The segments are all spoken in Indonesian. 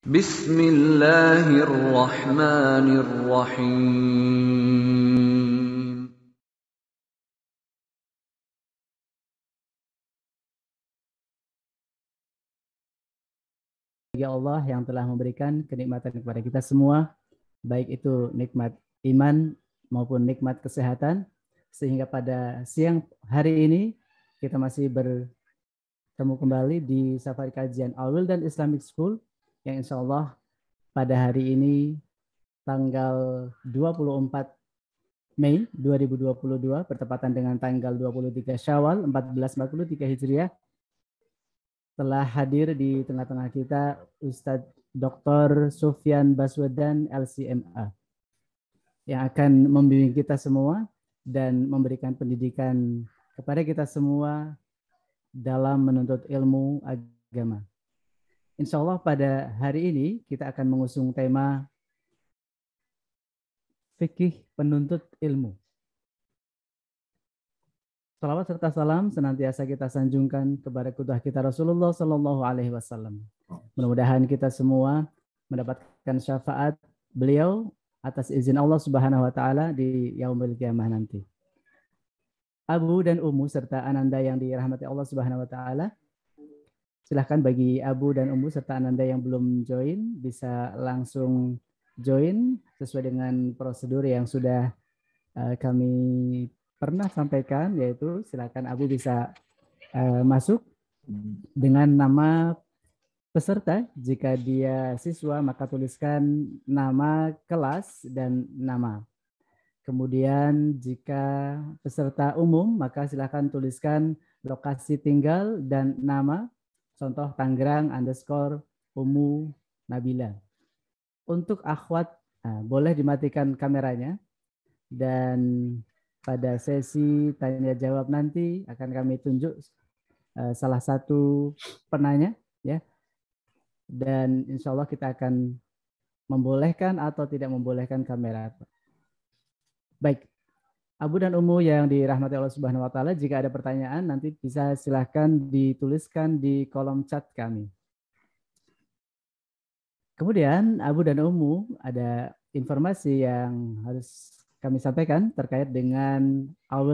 Bismillahirrahmanirrahim. Ya Allah yang telah memberikan kenikmatan kepada kita semua, baik itu nikmat iman maupun nikmat kesehatan, sehingga pada siang hari ini kita masih bertemu kembali di Safari Kajian Awil dan Islamic School yang insya Allah pada hari ini tanggal 24 Mei 2022 bertepatan dengan tanggal 23 Syawal 1443 Hijriah telah hadir di tengah-tengah kita Ustadz Dr. Sufyan Baswedan LCMA yang akan membimbing kita semua dan memberikan pendidikan kepada kita semua dalam menuntut ilmu agama. Insya Allah pada hari ini kita akan mengusung tema fikih penuntut ilmu. Salawat serta salam senantiasa kita sanjungkan kepada kudah kita Rasulullah Sallallahu Alaihi Wasallam. Mudah-mudahan kita semua mendapatkan syafaat beliau atas izin Allah Subhanahu Wa Taala di yaumil kiamah nanti. Abu dan Umu serta Ananda yang dirahmati Allah Subhanahu Wa Taala Silahkan bagi Abu dan Umbu serta Ananda yang belum join bisa langsung join sesuai dengan prosedur yang sudah eh, kami pernah sampaikan yaitu silakan Abu bisa eh, masuk dengan nama peserta. Jika dia siswa maka tuliskan nama kelas dan nama. Kemudian jika peserta umum maka silakan tuliskan lokasi tinggal dan nama contoh Tangerang underscore Umu Nabila. Untuk akhwat, nah, boleh dimatikan kameranya. Dan pada sesi tanya jawab nanti akan kami tunjuk eh, salah satu penanya. ya. Dan insya Allah kita akan membolehkan atau tidak membolehkan kamera. Baik, Abu dan Umu yang dirahmati Allah Subhanahu wa taala, jika ada pertanyaan nanti bisa silahkan dituliskan di kolom chat kami. Kemudian Abu dan Umu ada informasi yang harus kami sampaikan terkait dengan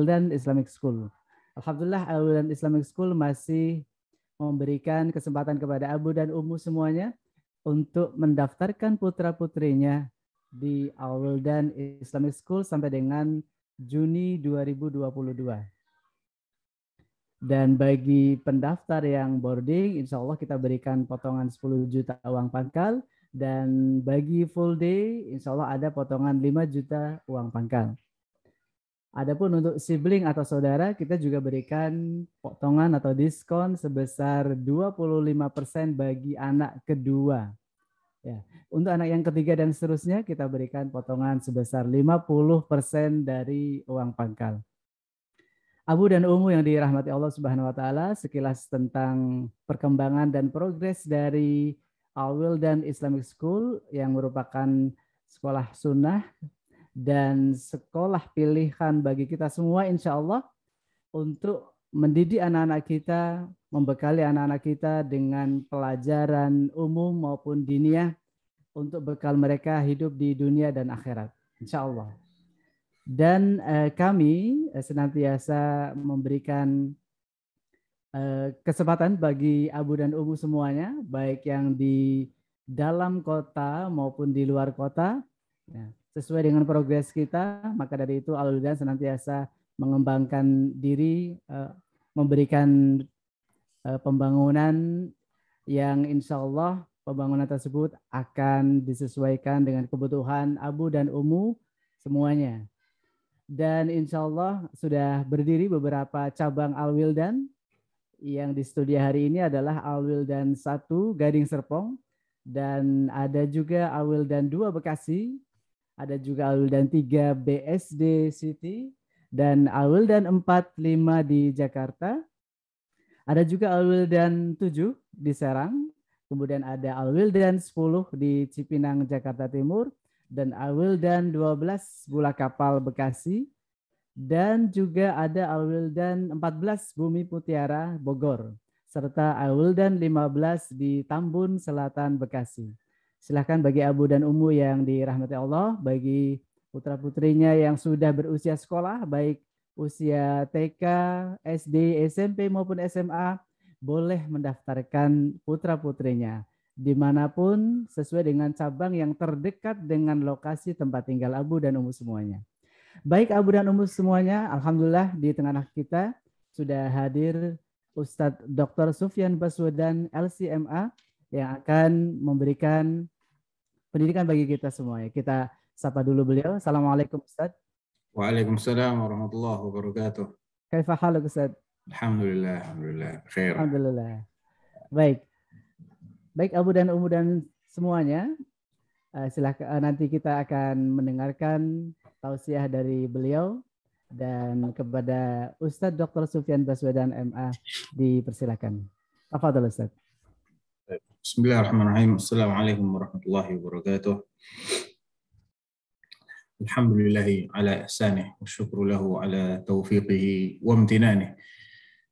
dan Islamic School. Alhamdulillah dan Islamic School masih memberikan kesempatan kepada Abu dan Umu semuanya untuk mendaftarkan putra-putrinya di dan Islamic School sampai dengan Juni 2022. Dan bagi pendaftar yang boarding, insya Allah kita berikan potongan 10 juta uang pangkal. Dan bagi full day, insya Allah ada potongan 5 juta uang pangkal. Adapun untuk sibling atau saudara, kita juga berikan potongan atau diskon sebesar 25% bagi anak kedua. Ya. Untuk anak yang ketiga dan seterusnya kita berikan potongan sebesar 50% dari uang pangkal. Abu dan Umu yang dirahmati Allah Subhanahu wa taala, sekilas tentang perkembangan dan progres dari Awil dan Islamic School yang merupakan sekolah sunnah dan sekolah pilihan bagi kita semua insya Allah untuk mendidik anak-anak kita membekali anak-anak kita dengan pelajaran umum maupun diniyah untuk bekal mereka hidup di dunia dan akhirat. Insya Allah. Dan eh, kami eh, senantiasa memberikan eh, kesempatan bagi Abu dan Umu semuanya, baik yang di dalam kota maupun di luar kota. Ya, sesuai dengan progres kita, maka dari itu Aludan senantiasa mengembangkan diri, eh, memberikan Eh, pembangunan yang insya Allah pembangunan tersebut akan disesuaikan dengan kebutuhan Abu dan Umu semuanya. Dan insya Allah sudah berdiri beberapa cabang al dan yang di studi hari ini adalah al dan 1 Gading Serpong dan ada juga al dan 2 Bekasi, ada juga al dan 3 BSD City dan al empat 4 5 di Jakarta ada juga Alwil dan 7 di Serang, kemudian ada Alwil dan 10 di Cipinang, Jakarta Timur, dan Alwil dan 12 Bula Kapal Bekasi, dan juga ada Alwil dan 14 Bumi Putihara Bogor, serta Alwil dan 15 di Tambun Selatan Bekasi. Silahkan bagi Abu dan Umu yang dirahmati Allah, bagi putra-putrinya yang sudah berusia sekolah, baik usia TK, SD, SMP maupun SMA boleh mendaftarkan putra-putrinya dimanapun sesuai dengan cabang yang terdekat dengan lokasi tempat tinggal Abu dan Umu semuanya. Baik Abu dan Umu semuanya, Alhamdulillah di tengah kita sudah hadir Ustadz Dr. Sufyan Baswedan LCMA yang akan memberikan pendidikan bagi kita semua. Kita sapa dulu beliau. Assalamualaikum Ustadz waalaikumsalam warahmatullahi wabarakatuh. Kaifa halu Ustaz? Alhamdulillah, alhamdulillah, Khair. Alhamdulillah. baik baik Abu dan Umu dan semuanya uh, eh, silahkan uh, eh, nanti kita akan mendengarkan tausiah dari beliau dan kepada Ustadz Dr. Sufyan Baswedan MA dipersilakan. Tafadhol Ustaz. Bismillahirrahmanirrahim. Assalamualaikum warahmatullahi wabarakatuh. الحمد لله على إحسانه والشكر له على توفيقه وامتنانه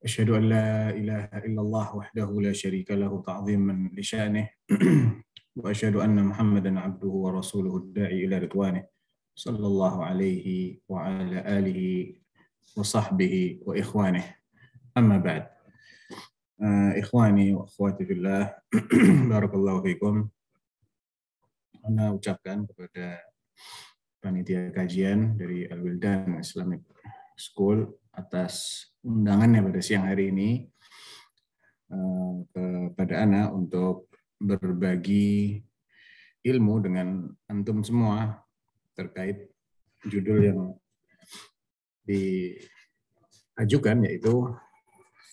أشهد أن لا إله إلا الله وحده لا شريك له تعظيما لشأنه وأشهد أن محمدا عبده ورسوله الداعي إلى رضوانه صلى الله عليه وعلى آله وصحبه وإخوانه أما بعد آه، إخواني وأخواتي في الله بارك الله فيكم أنا ucapkan kepada panitia kajian dari Al Wildan Islamic School atas undangannya pada siang hari ini eh, kepada Ana untuk berbagi ilmu dengan antum semua terkait judul yang diajukan yaitu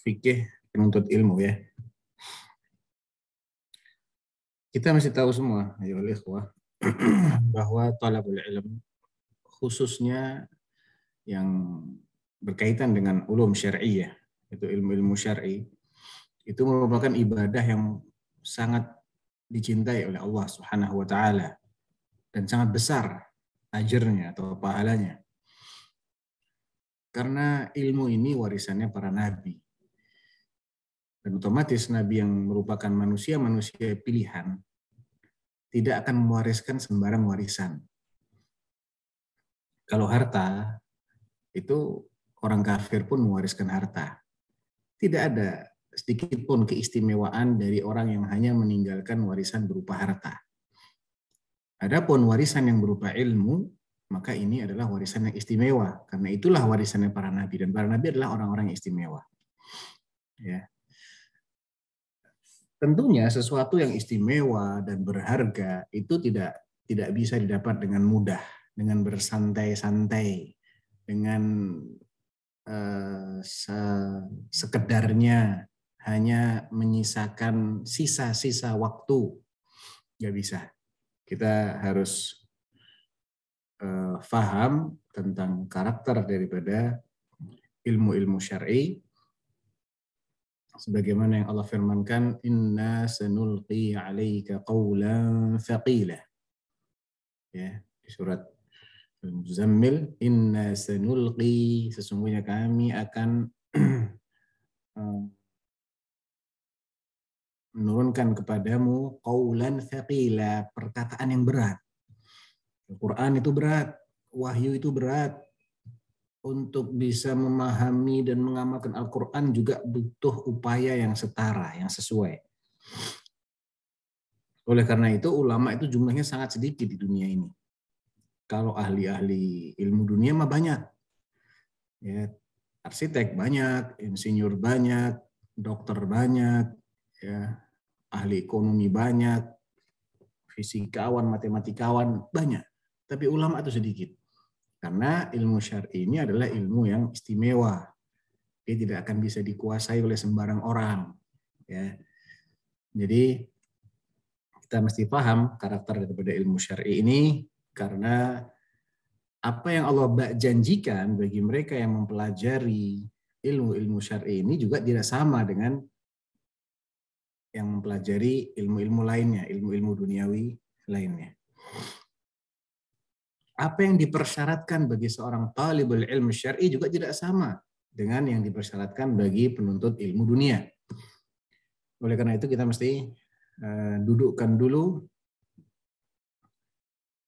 fikih penuntut ilmu ya. Kita masih tahu semua, ayo ikhwah, bahwa talabul ilm khususnya yang berkaitan dengan ulum syariah ya, itu ilmu-ilmu syar'i itu merupakan ibadah yang sangat dicintai oleh Allah Subhanahu wa taala dan sangat besar ajarnya atau pahalanya. Karena ilmu ini warisannya para nabi. Dan otomatis nabi yang merupakan manusia-manusia pilihan tidak akan mewariskan sembarang warisan. Kalau harta, itu orang kafir pun mewariskan harta. Tidak ada sedikit pun keistimewaan dari orang yang hanya meninggalkan warisan berupa harta. Adapun warisan yang berupa ilmu, maka ini adalah warisan yang istimewa. Karena itulah warisannya para nabi dan para nabi adalah orang-orang yang istimewa. Ya tentunya sesuatu yang istimewa dan berharga itu tidak tidak bisa didapat dengan mudah, dengan bersantai-santai, dengan eh, sekedarnya hanya menyisakan sisa-sisa waktu. Nggak bisa. Kita harus eh, faham tentang karakter daripada ilmu-ilmu syar'i sebagaimana yang Allah firmankan inna sanulqi alaika qawlan faqila ya di surat Muzammil inna sanulqi sesungguhnya kami akan eh, menurunkan kepadamu qawlan faqila perkataan yang berat Al-Qur'an itu berat wahyu itu berat untuk bisa memahami dan mengamalkan Al-Quran juga butuh upaya yang setara, yang sesuai. Oleh karena itu, ulama itu jumlahnya sangat sedikit di dunia ini. Kalau ahli-ahli ilmu dunia mah banyak. Ya, arsitek banyak, insinyur banyak, dokter banyak, ya, ahli ekonomi banyak, fisikawan, matematikawan banyak. Tapi ulama itu sedikit karena ilmu syar'i ini adalah ilmu yang istimewa. Dia tidak akan bisa dikuasai oleh sembarang orang. Ya. Jadi kita mesti paham karakter daripada ilmu syar'i ini karena apa yang Allah janjikan bagi mereka yang mempelajari ilmu-ilmu syar'i ini juga tidak sama dengan yang mempelajari ilmu-ilmu lainnya, ilmu-ilmu duniawi lainnya apa yang dipersyaratkan bagi seorang talibul ilmu syar'i juga tidak sama dengan yang dipersyaratkan bagi penuntut ilmu dunia. Oleh karena itu kita mesti eh, dudukkan dulu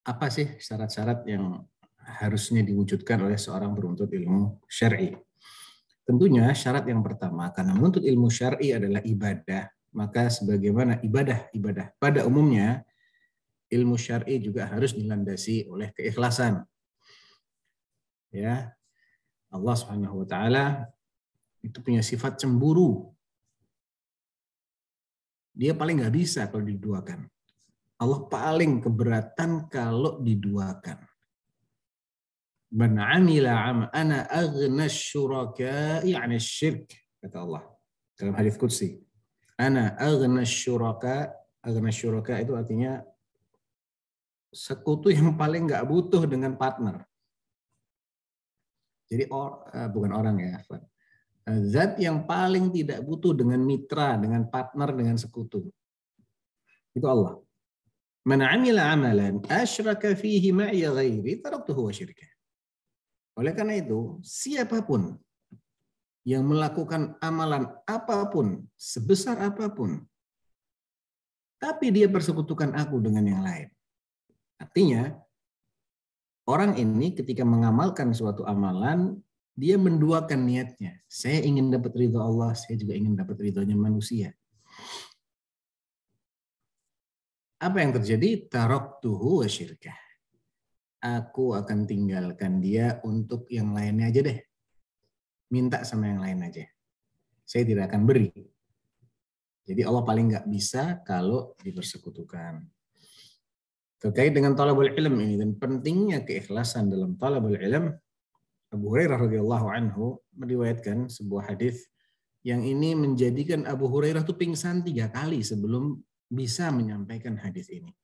apa sih syarat-syarat yang harusnya diwujudkan oleh seorang penuntut ilmu syar'i. Tentunya syarat yang pertama karena menuntut ilmu syar'i adalah ibadah, maka sebagaimana ibadah ibadah pada umumnya ilmu syar'i juga harus dilandasi oleh keikhlasan. Ya. Allah Subhanahu wa taala itu punya sifat cemburu. Dia paling nggak bisa kalau diduakan. Allah paling keberatan kalau diduakan. Man amila ana aghna syuraka'i 'an syirk kata Allah dalam hadis qudsi. Ana aghna syuraka, aghna syuraka itu artinya sekutu yang paling nggak butuh dengan partner. Jadi or, uh, bukan orang ya, uh, zat yang paling tidak butuh dengan mitra, dengan partner, dengan sekutu. Itu Allah. Man amila amalan asyraka fihi ma'ya ghairi taraktuhu wa syirkah. Oleh karena itu, siapapun yang melakukan amalan apapun, sebesar apapun, tapi dia persekutukan aku dengan yang lain. Artinya, orang ini ketika mengamalkan suatu amalan, dia menduakan niatnya. Saya ingin dapat ridho Allah, saya juga ingin dapat ridhonya manusia. Apa yang terjadi? Tarok tuhu wa syirkah. Aku akan tinggalkan dia untuk yang lainnya aja deh. Minta sama yang lain aja. Saya tidak akan beri. Jadi Allah paling nggak bisa kalau dipersekutukan terkait dengan talabul ilm ini dan pentingnya keikhlasan dalam talabul ilm Abu Hurairah radhiyallahu anhu meriwayatkan sebuah hadis yang ini menjadikan Abu Hurairah tuh pingsan tiga kali sebelum bisa menyampaikan hadis ini.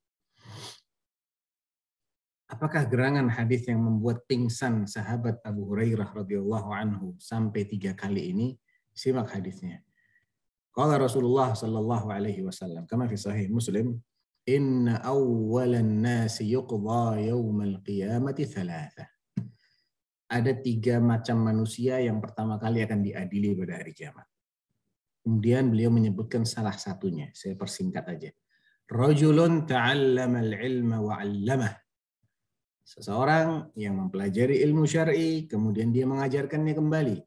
Apakah gerangan hadis yang membuat pingsan sahabat Abu Hurairah radhiyallahu anhu sampai tiga kali ini? Simak hadisnya. Kala Rasulullah sallallahu alaihi wasallam kama fi sahih Muslim Inna awwalan nasi yuqdha yawmal qiyamati thalatha. Ada tiga macam manusia yang pertama kali akan diadili pada hari kiamat. Kemudian beliau menyebutkan salah satunya. Saya persingkat aja. Rajulun al ilma wa Seseorang yang mempelajari ilmu syar'i kemudian dia mengajarkannya kembali.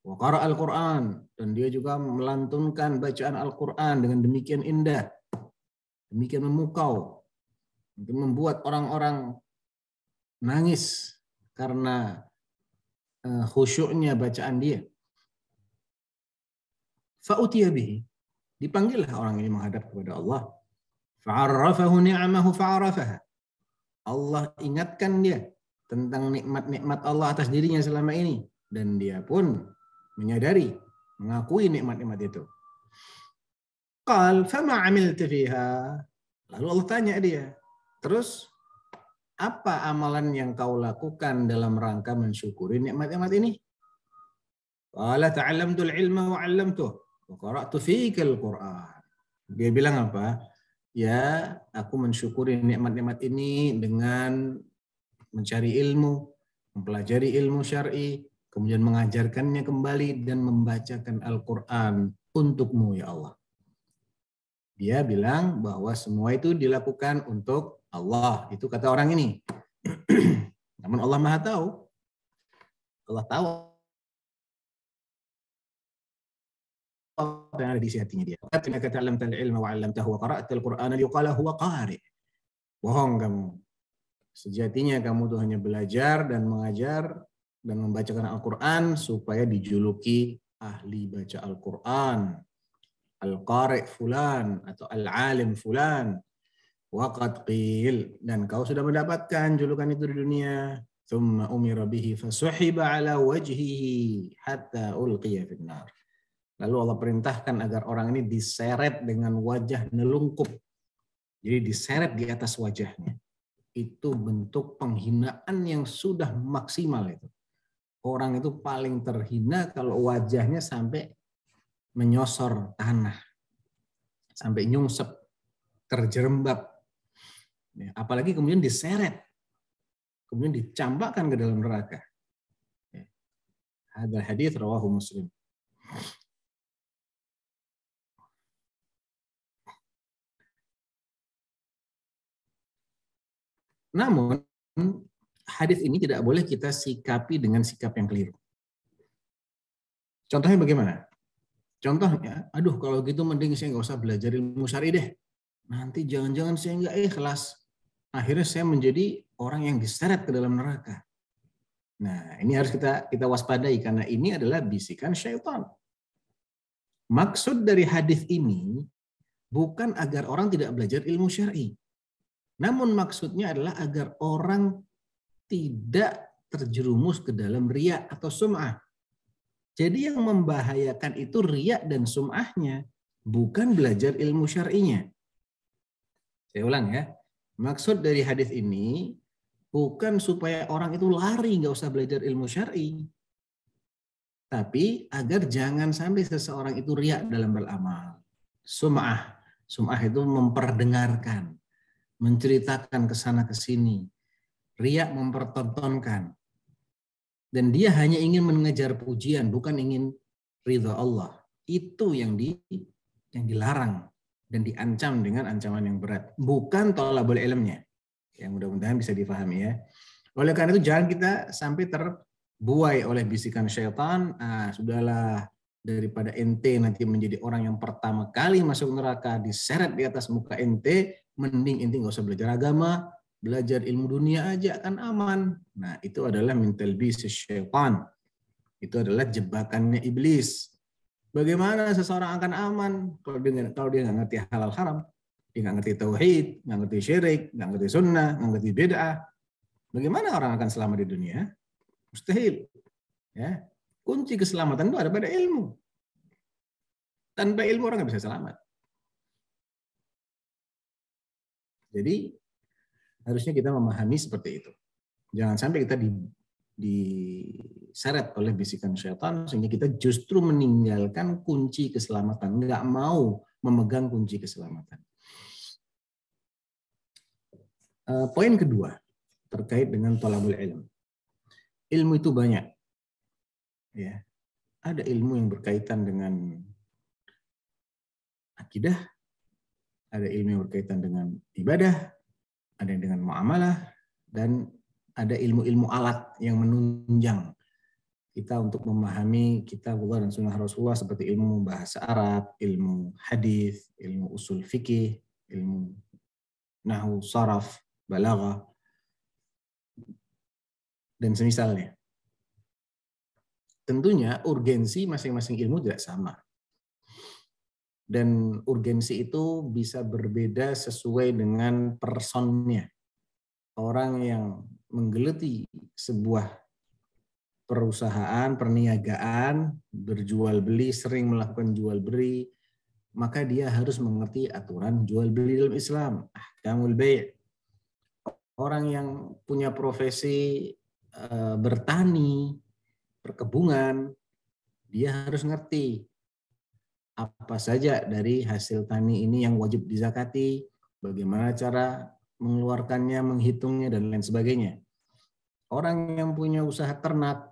Wa qara al-Qur'an dan dia juga melantunkan bacaan Al-Qur'an dengan demikian indah demikian memukau, demikian membuat orang-orang nangis karena eh, khusyuknya bacaan dia. Fa'utiyah bihi. Dipanggillah orang ini menghadap kepada Allah. Fa'arrafahu ni'amahu fa'arrafaha. Allah ingatkan dia tentang nikmat-nikmat Allah atas dirinya selama ini. Dan dia pun menyadari, mengakui nikmat-nikmat itu. Qal fama amilti fiha? Lalu Allah tanya dia, terus apa amalan yang kau lakukan dalam rangka mensyukuri nikmat-nikmat ini? Qala ta'allamtul ilma wa 'allamtuh wa qara'tu fikal Qur'an. Dia bilang apa? Ya, aku mensyukuri nikmat-nikmat ini dengan mencari ilmu, mempelajari ilmu syar'i, kemudian mengajarkannya kembali dan membacakan Al-Qur'an untukmu ya Allah. Dia bilang bahwa semua itu dilakukan untuk Allah. Itu kata orang ini. Namun Allah Maha tahu. Allah tahu apa yang ada di isi hatinya dia. Katanya kata tal ilma wa alam tahu wa qara'atil Qur'an liqala huwa qari. Bohong kamu. Sejatinya kamu tuh hanya belajar dan mengajar dan membacakan Al-Qur'an supaya dijuluki ahli baca Al-Qur'an al-qari fulan atau al-alim fulan waqad qil dan kau sudah mendapatkan julukan itu di dunia thumma umira bihi fasuhiba ala wajhihi hatta ulqiya finnar lalu Allah perintahkan agar orang ini diseret dengan wajah nelungkup jadi diseret di atas wajahnya itu bentuk penghinaan yang sudah maksimal itu orang itu paling terhina kalau wajahnya sampai menyosor tanah sampai nyungsep, terjerembab. Ya, apalagi kemudian diseret, kemudian dicampakkan ke dalam neraka. Ya, hadal hadis rawahu Muslim. Namun hadis ini tidak boleh kita sikapi dengan sikap yang keliru. Contohnya bagaimana? Contohnya, aduh kalau gitu mending saya nggak usah belajar ilmu syari deh. Nanti jangan-jangan saya nggak ikhlas. Akhirnya saya menjadi orang yang diseret ke dalam neraka. Nah, ini harus kita kita waspadai karena ini adalah bisikan syaitan. Maksud dari hadis ini bukan agar orang tidak belajar ilmu syar'i. Namun maksudnya adalah agar orang tidak terjerumus ke dalam riak atau sum'ah. Jadi yang membahayakan itu riak dan sum'ahnya, bukan belajar ilmu syar'inya. Saya ulang ya. Maksud dari hadis ini bukan supaya orang itu lari nggak usah belajar ilmu syar'i. Tapi agar jangan sampai seseorang itu riak dalam beramal. Sum'ah. Sum'ah itu memperdengarkan. Menceritakan ke sana ke sini. Riak mempertontonkan dan dia hanya ingin mengejar pujian, bukan ingin ridha Allah. Itu yang di yang dilarang dan diancam dengan ancaman yang berat. Bukan tolak boleh ilmnya. Yang mudah-mudahan bisa difahami ya. Oleh karena itu jangan kita sampai terbuai oleh bisikan syaitan. Ah, sudahlah daripada ente nanti menjadi orang yang pertama kali masuk neraka diseret di atas muka ente mending ente nggak usah belajar agama belajar ilmu dunia aja kan aman. Nah, itu adalah mental bisnis syaitan. Itu adalah jebakannya iblis. Bagaimana seseorang akan aman kalau dia kalau dia nggak ngerti halal haram, dia nggak ngerti tauhid, nggak ngerti syirik, nggak ngerti sunnah, nggak ngerti bid'ah. Bagaimana orang akan selamat di dunia? Mustahil. Ya, kunci keselamatan itu ada pada ilmu. Tanpa ilmu orang nggak bisa selamat. Jadi Harusnya kita memahami seperti itu. Jangan sampai kita di, diseret oleh bisikan setan sehingga kita justru meninggalkan kunci keselamatan, nggak mau memegang kunci keselamatan. Eh, poin kedua terkait dengan tolabul ilmu Ilmu itu banyak. Ya, ada ilmu yang berkaitan dengan akidah, ada ilmu yang berkaitan dengan ibadah, ada yang dengan muamalah, dan ada ilmu-ilmu alat yang menunjang kita untuk memahami kita Allah dan sunnah Rasulullah seperti ilmu bahasa Arab, ilmu hadis, ilmu usul fikih, ilmu nahu, saraf, balaghah, dan semisalnya. Tentunya urgensi masing-masing ilmu tidak sama dan urgensi itu bisa berbeda sesuai dengan personnya. Orang yang menggeluti sebuah perusahaan, perniagaan, berjual beli, sering melakukan jual beli, maka dia harus mengerti aturan jual beli dalam Islam, ahkamul bay'. Orang yang punya profesi eh, bertani, perkebunan, dia harus ngerti apa saja dari hasil tani ini yang wajib dizakati, bagaimana cara mengeluarkannya, menghitungnya, dan lain sebagainya. Orang yang punya usaha ternak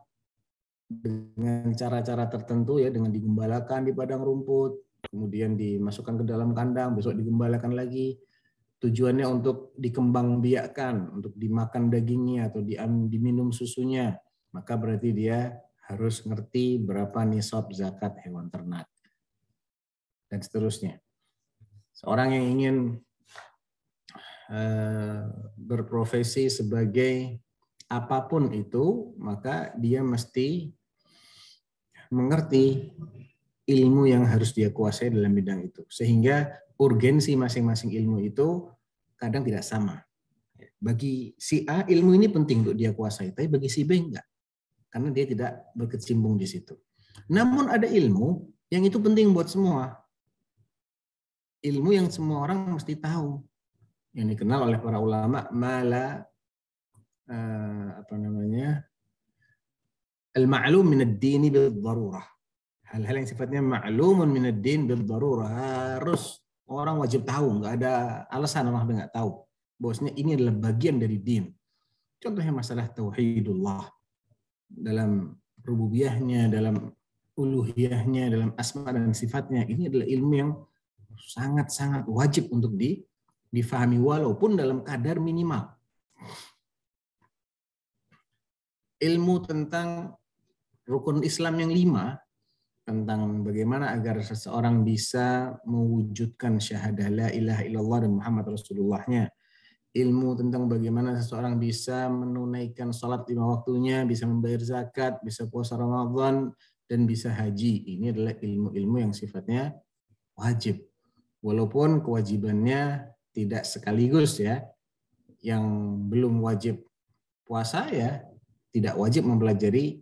dengan cara-cara tertentu ya, dengan digembalakan di padang rumput, kemudian dimasukkan ke dalam kandang, besok digembalakan lagi, tujuannya untuk dikembangbiakkan, untuk dimakan dagingnya atau diminum susunya, maka berarti dia harus ngerti berapa nisab zakat hewan ternak dan seterusnya. Seorang yang ingin eh, berprofesi sebagai apapun itu, maka dia mesti mengerti ilmu yang harus dia kuasai dalam bidang itu. Sehingga urgensi masing-masing ilmu itu kadang tidak sama. Bagi si A, ilmu ini penting untuk dia kuasai, tapi bagi si B enggak. Karena dia tidak berkecimpung di situ. Namun ada ilmu yang itu penting buat semua ilmu yang semua orang mesti tahu yang dikenal oleh para ulama mala eh, apa namanya al-ma'lum min ad-dini bil darurah hal-hal yang sifatnya ma'lumun min ad-din bil darurah harus orang wajib tahu nggak ada alasan orang nggak tahu bosnya ini adalah bagian dari din contohnya masalah tauhidullah dalam rububiyahnya dalam uluhiyahnya dalam asma dan sifatnya ini adalah ilmu yang sangat-sangat wajib untuk di, difahami walaupun dalam kadar minimal. Ilmu tentang rukun Islam yang lima tentang bagaimana agar seseorang bisa mewujudkan syahadah la ilaha illallah dan Muhammad Rasulullahnya. Ilmu tentang bagaimana seseorang bisa menunaikan sholat lima waktunya, bisa membayar zakat, bisa puasa Ramadan, dan bisa haji. Ini adalah ilmu-ilmu yang sifatnya wajib walaupun kewajibannya tidak sekaligus ya. Yang belum wajib puasa ya tidak wajib mempelajari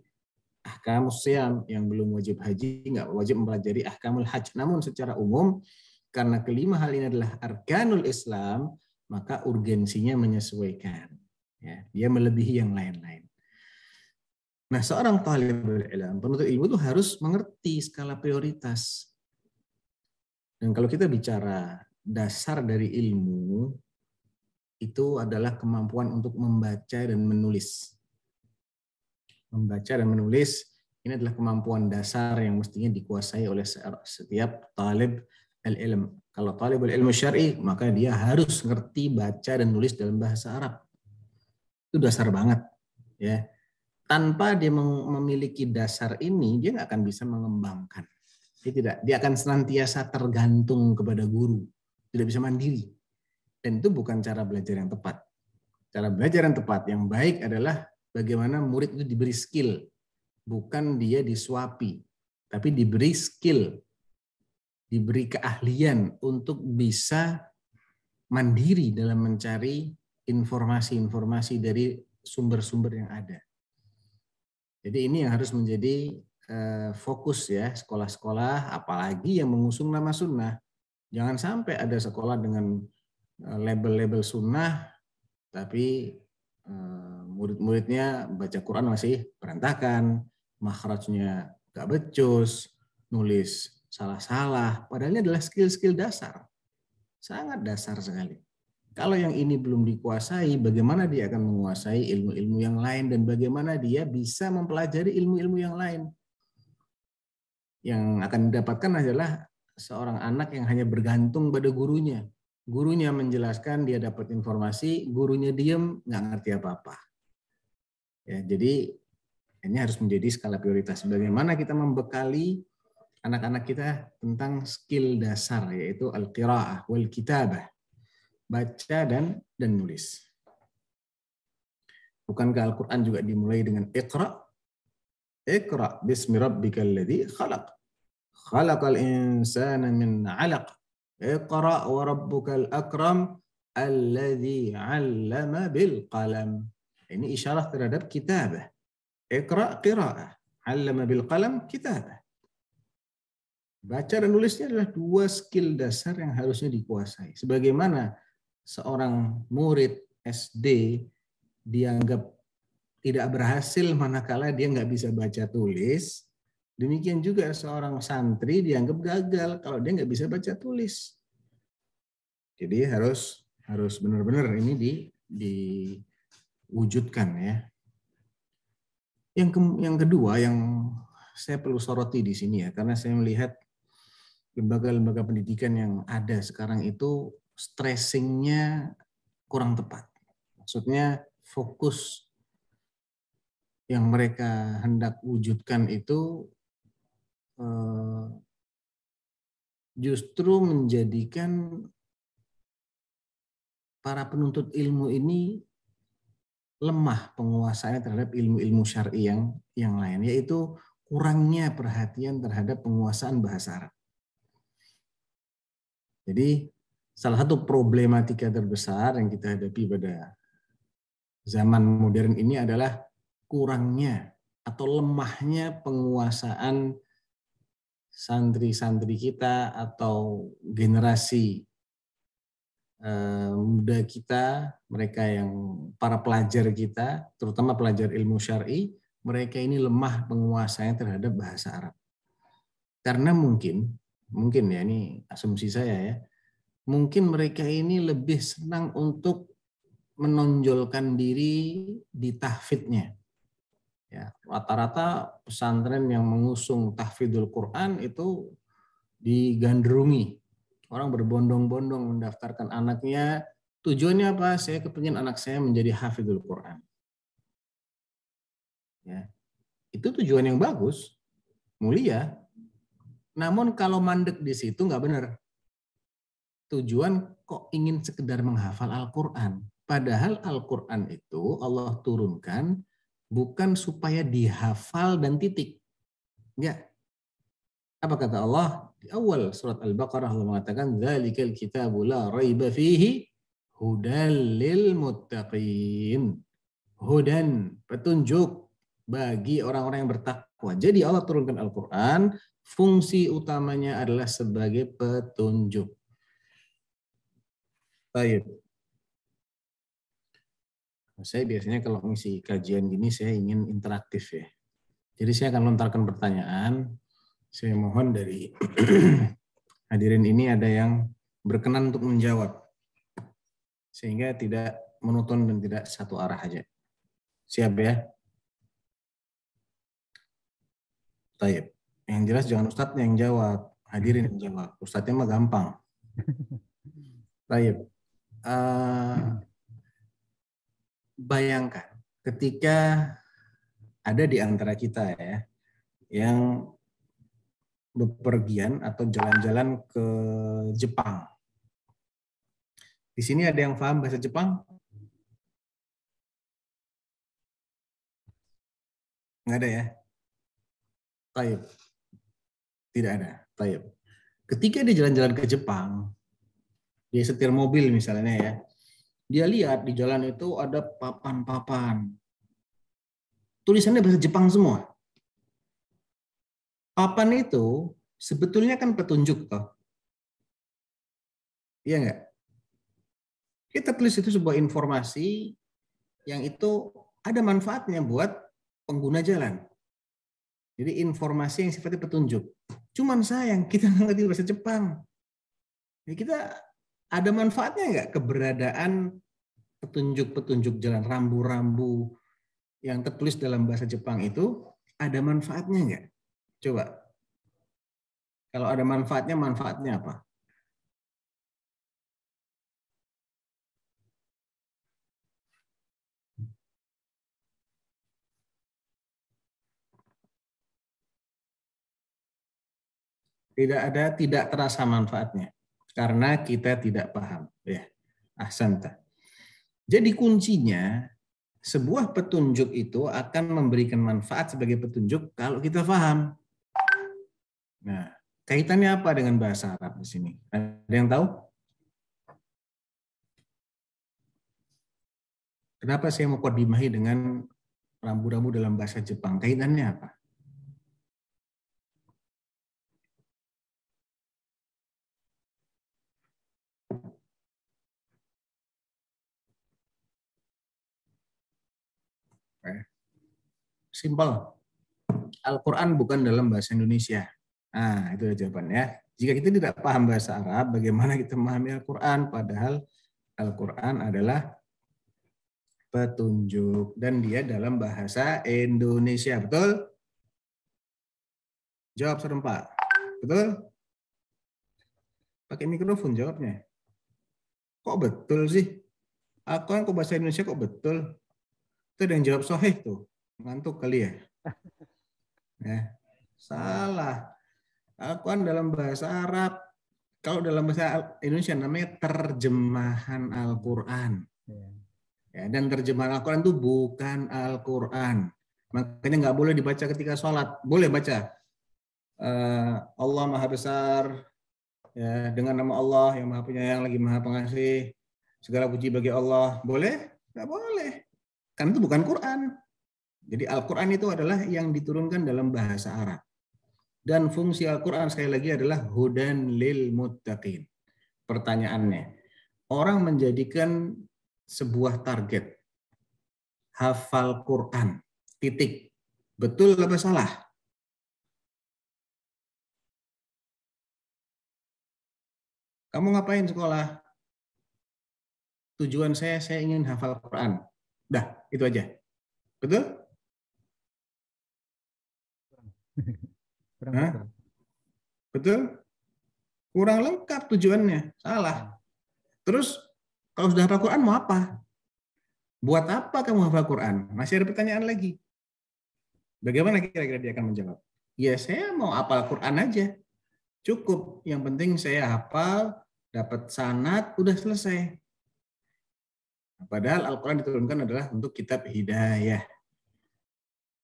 ahkamus siam, yang belum wajib haji nggak wajib mempelajari ahkamul haj. Namun secara umum karena kelima hal ini adalah arkanul Islam, maka urgensinya menyesuaikan. Ya, dia melebihi yang lain-lain. Nah, seorang talibul ilm, penuntut ilmu itu harus mengerti skala prioritas dan kalau kita bicara dasar dari ilmu, itu adalah kemampuan untuk membaca dan menulis. Membaca dan menulis ini adalah kemampuan dasar yang mestinya dikuasai oleh setiap talib al-ilm. Kalau talib al-ilmu syar'i, maka dia harus ngerti baca dan nulis dalam bahasa Arab. Itu dasar banget, ya. Tanpa dia memiliki dasar ini, dia nggak akan bisa mengembangkan dia tidak, dia akan senantiasa tergantung kepada guru, tidak bisa mandiri. Dan itu bukan cara belajar yang tepat. Cara belajar yang tepat yang baik adalah bagaimana murid itu diberi skill, bukan dia disuapi, tapi diberi skill, diberi keahlian untuk bisa mandiri dalam mencari informasi-informasi dari sumber-sumber yang ada. Jadi ini yang harus menjadi Eh, fokus ya sekolah-sekolah apalagi yang mengusung nama sunnah. Jangan sampai ada sekolah dengan eh, label-label sunnah tapi eh, murid-muridnya baca Quran masih berantakan, makhrajnya gak becus, nulis salah-salah. Padahal ini adalah skill-skill dasar. Sangat dasar sekali. Kalau yang ini belum dikuasai, bagaimana dia akan menguasai ilmu-ilmu yang lain dan bagaimana dia bisa mempelajari ilmu-ilmu yang lain? yang akan didapatkan adalah seorang anak yang hanya bergantung pada gurunya. Gurunya menjelaskan, dia dapat informasi, gurunya diem, nggak ngerti apa-apa. Ya, jadi ini harus menjadi skala prioritas. Bagaimana kita membekali anak-anak kita tentang skill dasar, yaitu al-qira'ah wal-kitabah. Baca dan dan nulis. Bukankah Al-Quran juga dimulai dengan ikra' Iqra bismi rabbikal ladzi khalaq. Khalaqal insana min 'alaq. Iqra wa rabbukal akram alladzi 'allama bil qalam. Ini isyarah terhadap kitabah. Iqra qiraah, 'allama bil qalam kitabah. Baca dan nulisnya adalah dua skill dasar yang harusnya dikuasai. Sebagaimana seorang murid SD dianggap tidak berhasil manakala dia nggak bisa baca tulis. Demikian juga seorang santri dianggap gagal kalau dia nggak bisa baca tulis. Jadi harus harus benar-benar ini di diwujudkan ya. Yang ke, yang kedua yang saya perlu soroti di sini ya karena saya melihat lembaga-lembaga pendidikan yang ada sekarang itu stressingnya kurang tepat. Maksudnya fokus yang mereka hendak wujudkan itu eh, justru menjadikan para penuntut ilmu ini lemah penguasanya terhadap ilmu-ilmu syar'i yang yang lain yaitu kurangnya perhatian terhadap penguasaan bahasa Arab. Jadi salah satu problematika terbesar yang kita hadapi pada zaman modern ini adalah kurangnya atau lemahnya penguasaan santri-santri kita atau generasi eh, muda kita, mereka yang para pelajar kita, terutama pelajar ilmu syar'i, mereka ini lemah penguasanya terhadap bahasa Arab. Karena mungkin, mungkin ya ini asumsi saya ya, mungkin mereka ini lebih senang untuk menonjolkan diri di tahfidnya Ya, rata-rata pesantren yang mengusung tahfidul Quran itu digandrungi. Orang berbondong-bondong mendaftarkan anaknya. Tujuannya apa? Saya kepingin anak saya menjadi hafidul Quran. Ya. Itu tujuan yang bagus, mulia. Namun kalau mandek di situ nggak benar. Tujuan kok ingin sekedar menghafal Al-Quran. Padahal Al-Quran itu Allah turunkan bukan supaya dihafal dan titik. Enggak. Apa kata Allah? Di awal surat Al-Baqarah Allah mengatakan dzalikal kitabu la raiba fihi hudal lil muttaqin. Hudan, petunjuk bagi orang-orang yang bertakwa. Jadi Allah turunkan Al-Qur'an, fungsi utamanya adalah sebagai petunjuk. Baik. Saya biasanya kalau ngisi kajian gini saya ingin interaktif ya. Jadi saya akan lontarkan pertanyaan. Saya mohon dari hadirin ini ada yang berkenan untuk menjawab. Sehingga tidak menonton dan tidak satu arah aja. Siap ya? Taib. Yang jelas jangan Ustadz yang jawab. Hadirin yang jawab. Ustadznya mah gampang. Taib. Uh, bayangkan ketika ada di antara kita ya yang bepergian atau jalan-jalan ke Jepang. Di sini ada yang paham bahasa Jepang? Nggak ada ya? Taib. Tidak ada. Taib. Ketika dia jalan-jalan ke Jepang, dia setir mobil misalnya ya, dia lihat di jalan itu ada papan-papan. Tulisannya bahasa Jepang semua. Papan itu sebetulnya kan petunjuk toh. Iya enggak? Kita tulis itu sebuah informasi yang itu ada manfaatnya buat pengguna jalan. Jadi informasi yang sifatnya petunjuk. Cuman sayang kita nggak ngerti bahasa Jepang. Jadi kita ada manfaatnya enggak keberadaan petunjuk-petunjuk jalan rambu-rambu yang tertulis dalam bahasa Jepang itu ada manfaatnya nggak? Coba. Kalau ada manfaatnya, manfaatnya apa? Tidak ada, tidak terasa manfaatnya karena kita tidak paham. Ya, ahsanta. Jadi kuncinya sebuah petunjuk itu akan memberikan manfaat sebagai petunjuk kalau kita paham. Nah, kaitannya apa dengan bahasa Arab di sini? Ada yang tahu? Kenapa saya mau kodimahi dengan rambu-rambu dalam bahasa Jepang? Kaitannya apa? Simple. Al-Quran bukan dalam bahasa Indonesia. Nah, itu jawabannya. Jika kita tidak paham bahasa Arab, bagaimana kita memahami Al-Quran? Padahal Al-Quran adalah petunjuk dan dia dalam bahasa Indonesia, betul? Jawab serempak. Betul? Pakai mikrofon jawabnya. Kok betul sih? Aku yang kok bahasa Indonesia kok betul? Itu yang jawab sohih tuh. Ngantuk kali ya. ya. Salah. Al-Quran dalam bahasa Arab. Kalau dalam bahasa Indonesia namanya terjemahan Al-Quran. Ya, ya dan terjemahan Al-Quran itu bukan Al-Quran. Makanya nggak boleh dibaca ketika sholat. Boleh baca. Uh, Allah Maha Besar, ya, dengan nama Allah yang maha penyayang lagi maha pengasih segala puji bagi Allah boleh nggak boleh karena itu bukan Quran. Jadi Al-Quran itu adalah yang diturunkan dalam bahasa Arab. Dan fungsi Al-Quran sekali lagi adalah hudan lil muttaqin. Pertanyaannya, orang menjadikan sebuah target. Hafal Quran. Titik. Betul atau salah? Kamu ngapain sekolah? Tujuan saya, saya ingin hafal Quran. Dah, itu aja. Betul? Kurang betul. Betul? Kurang lengkap tujuannya. Salah. Terus kalau sudah hafal Quran mau apa? Buat apa kamu hafal Quran? Masih ada pertanyaan lagi. Bagaimana kira-kira dia akan menjawab? Ya saya mau hafal Quran aja. Cukup. Yang penting saya hafal, dapat sanat, udah selesai. Padahal Al-Quran diturunkan adalah untuk kitab hidayah.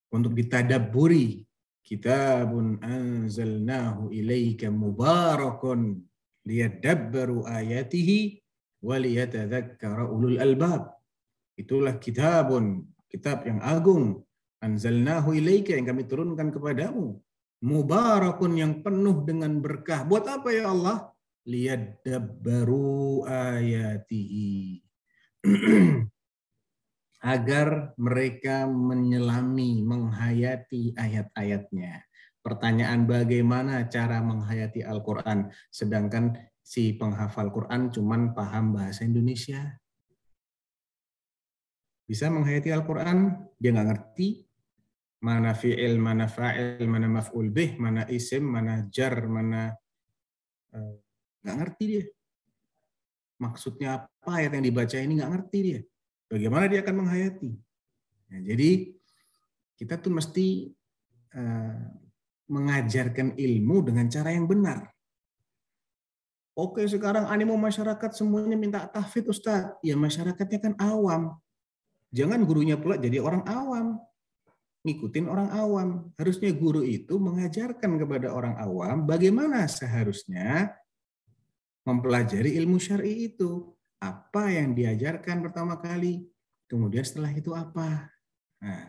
Untuk ditadaburi. Kitabun anzalnahu ilaika mubarakun liyadabbaru ayatihi waliyatadhakkara ulul albab. Itulah kitabun, kitab yang agung. Anzalnahu ilaika yang kami turunkan kepadamu. Mubarakun yang penuh dengan berkah. Buat apa ya Allah? Liyadabbaru ayatihi agar mereka menyelami, menghayati ayat-ayatnya. Pertanyaan bagaimana cara menghayati Al-Quran, sedangkan si penghafal Quran cuman paham bahasa Indonesia. Bisa menghayati Al-Quran, dia nggak ngerti mana fi'il, mana fa'il, mana maf'ul bih, mana isim, mana jar, mana eh, nggak ngerti dia maksudnya apa ayat yang dibaca ini nggak ngerti dia. Bagaimana dia akan menghayati? Nah, jadi kita tuh mesti uh, mengajarkan ilmu dengan cara yang benar. Oke, sekarang animo masyarakat semuanya minta tahfid Ustaz. Ya masyarakatnya kan awam. Jangan gurunya pula jadi orang awam. Ngikutin orang awam. Harusnya guru itu mengajarkan kepada orang awam bagaimana seharusnya mempelajari ilmu syari itu. Apa yang diajarkan pertama kali, kemudian setelah itu apa. Nah,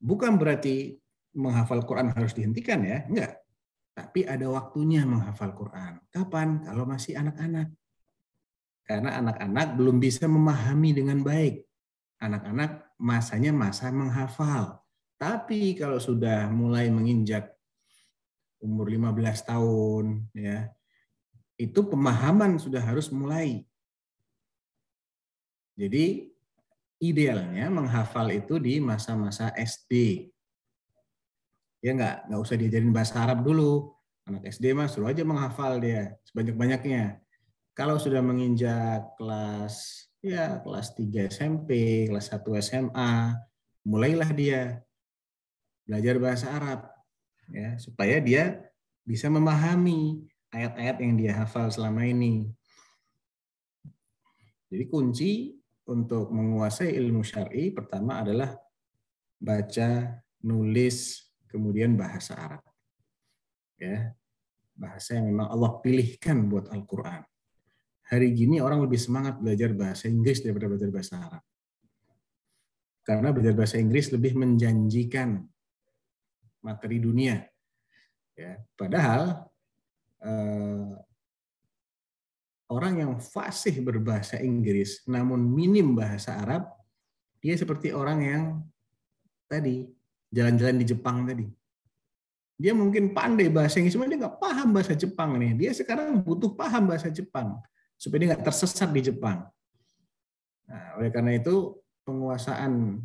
bukan berarti menghafal Quran harus dihentikan ya, enggak. Tapi ada waktunya menghafal Quran. Kapan? Kalau masih anak-anak. Karena anak-anak belum bisa memahami dengan baik. Anak-anak masanya masa menghafal. Tapi kalau sudah mulai menginjak umur 15 tahun ya, itu pemahaman sudah harus mulai. Jadi idealnya menghafal itu di masa-masa SD. Ya nggak nggak usah diajarin bahasa Arab dulu. Anak SD mah suruh aja menghafal dia sebanyak-banyaknya. Kalau sudah menginjak kelas ya kelas 3 SMP, kelas 1 SMA, mulailah dia belajar bahasa Arab ya supaya dia bisa memahami ayat-ayat yang dia hafal selama ini. Jadi kunci untuk menguasai ilmu syar'i pertama adalah baca, nulis, kemudian bahasa Arab. Ya. Bahasa yang memang Allah pilihkan buat Al-Qur'an. Hari gini orang lebih semangat belajar bahasa Inggris daripada belajar bahasa Arab. Karena belajar bahasa Inggris lebih menjanjikan materi dunia. Ya, padahal eh, orang yang fasih berbahasa Inggris namun minim bahasa Arab, dia seperti orang yang tadi jalan-jalan di Jepang tadi. Dia mungkin pandai bahasa Inggris, cuma dia nggak paham bahasa Jepang nih. Dia sekarang butuh paham bahasa Jepang supaya dia nggak tersesat di Jepang. Nah, oleh karena itu penguasaan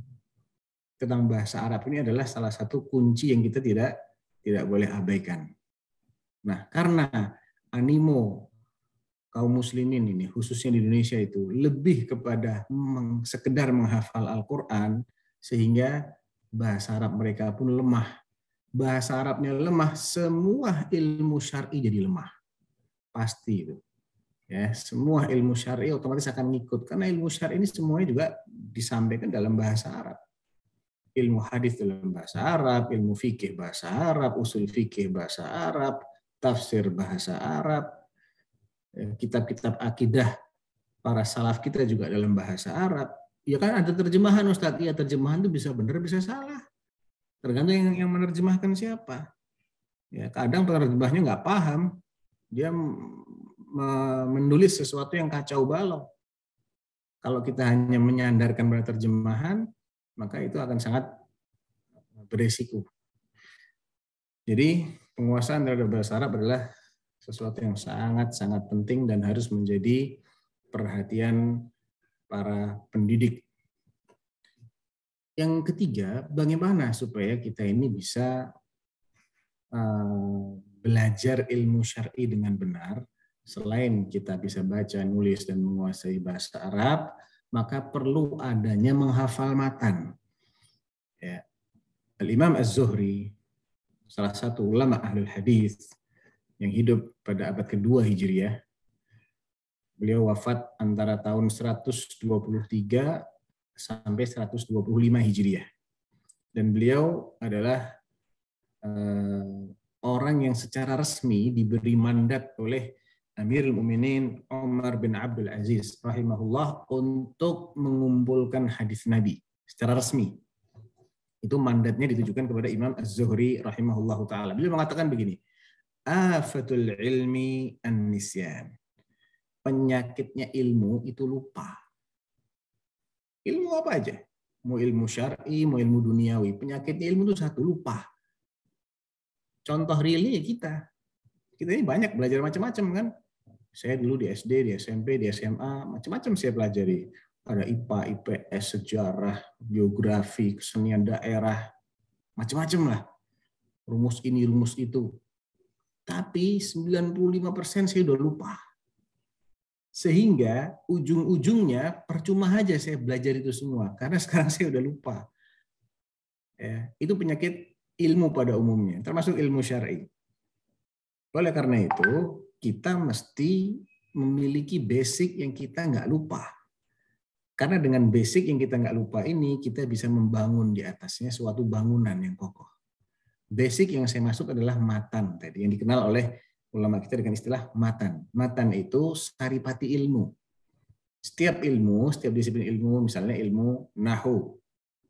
tentang bahasa Arab ini adalah salah satu kunci yang kita tidak tidak boleh abaikan. Nah, karena animo kaum muslimin ini khususnya di Indonesia itu lebih kepada meng, sekedar menghafal Al-Qur'an sehingga bahasa Arab mereka pun lemah. Bahasa Arabnya lemah, semua ilmu syar'i jadi lemah. Pasti itu. Ya, semua ilmu syar'i otomatis akan ngikut karena ilmu syar'i ini semuanya juga disampaikan dalam bahasa Arab ilmu hadis dalam bahasa Arab, ilmu fikih bahasa Arab, usul fikih bahasa Arab, tafsir bahasa Arab, ya, kitab-kitab akidah para salaf kita juga dalam bahasa Arab. Ya kan ada terjemahan Ustaz. Ya terjemahan itu bisa benar bisa salah. Tergantung yang, yang menerjemahkan siapa. Ya kadang penerjemahnya nggak paham. Dia menulis sesuatu yang kacau balau. Kalau kita hanya menyandarkan pada terjemahan, maka itu akan sangat beresiko. Jadi penguasaan terhadap bahasa Arab adalah sesuatu yang sangat-sangat penting dan harus menjadi perhatian para pendidik. Yang ketiga, bagaimana supaya kita ini bisa eh, belajar ilmu syar'i dengan benar? Selain kita bisa baca, nulis, dan menguasai bahasa Arab, maka perlu adanya menghafal matan. Ya. Al-Imam Az-Zuhri salah satu ulama ahlul hadis yang hidup pada abad kedua Hijriah. Beliau wafat antara tahun 123 sampai 125 Hijriah. Dan beliau adalah uh, orang yang secara resmi diberi mandat oleh Amirul Muminin Omar bin Abdul Aziz rahimahullah untuk mengumpulkan hadis Nabi secara resmi. Itu mandatnya ditujukan kepada Imam Az-Zuhri rahimahullah taala. Beliau mengatakan begini, afatul ilmi an-nisyan. Penyakitnya ilmu itu lupa. Ilmu apa aja? Mau ilmu syar'i, mau ilmu duniawi. Penyakitnya ilmu itu satu, lupa. Contoh realnya ya kita. Kita ini banyak belajar macam-macam kan. Saya dulu di SD, di SMP, di SMA, macam-macam saya pelajari ada IPA, IPS, sejarah, geografi, kesenian daerah, macam-macam lah. Rumus ini, rumus itu. Tapi 95% saya udah lupa. Sehingga ujung-ujungnya percuma aja saya belajar itu semua. Karena sekarang saya udah lupa. Ya, itu penyakit ilmu pada umumnya, termasuk ilmu syar'i. Oleh karena itu, kita mesti memiliki basic yang kita nggak lupa. Karena dengan basic yang kita nggak lupa ini, kita bisa membangun di atasnya suatu bangunan yang kokoh. Basic yang saya masuk adalah matan tadi, yang dikenal oleh ulama kita dengan istilah matan. Matan itu saripati ilmu. Setiap ilmu, setiap disiplin ilmu, misalnya ilmu nahu,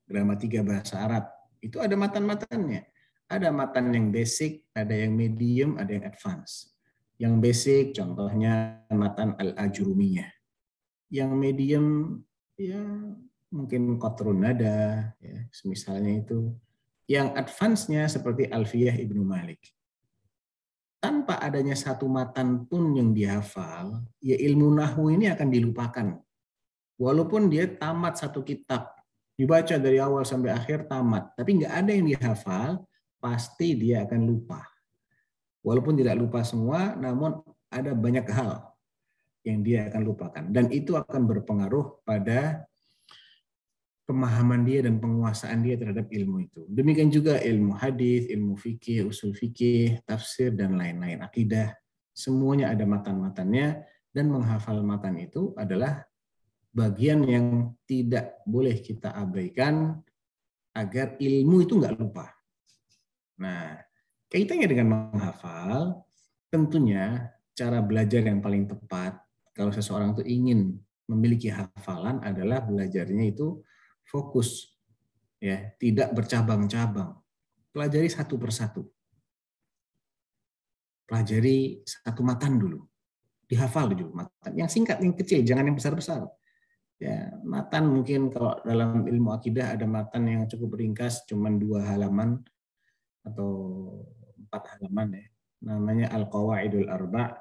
gramatika bahasa Arab, itu ada matan-matannya. Ada matan yang basic, ada yang medium, ada yang advance. Yang basic contohnya matan al ajurumiyah Yang medium ya mungkin Kotrunada, nada, ya, semisalnya itu. Yang advance-nya seperti Alfiyah Ibnu Malik. Tanpa adanya satu matan pun yang dihafal, ya ilmu Nahu ini akan dilupakan. Walaupun dia tamat satu kitab, dibaca dari awal sampai akhir tamat, tapi nggak ada yang dihafal, pasti dia akan lupa. Walaupun tidak lupa semua, namun ada banyak hal yang dia akan lupakan. Dan itu akan berpengaruh pada pemahaman dia dan penguasaan dia terhadap ilmu itu. Demikian juga ilmu hadis, ilmu fikih, usul fikih, tafsir dan lain-lain, akidah, semuanya ada matan-matannya dan menghafal matan itu adalah bagian yang tidak boleh kita abaikan agar ilmu itu nggak lupa. Nah, kaitannya dengan menghafal, tentunya cara belajar yang paling tepat kalau seseorang itu ingin memiliki hafalan adalah belajarnya itu fokus ya, tidak bercabang-cabang. Pelajari satu persatu. Pelajari satu matan dulu. Dihafal dulu matan. Yang singkat, yang kecil, jangan yang besar-besar. Ya, matan mungkin kalau dalam ilmu akidah ada matan yang cukup ringkas, cuma dua halaman atau empat halaman ya. Namanya Al-Qawaidul Arba,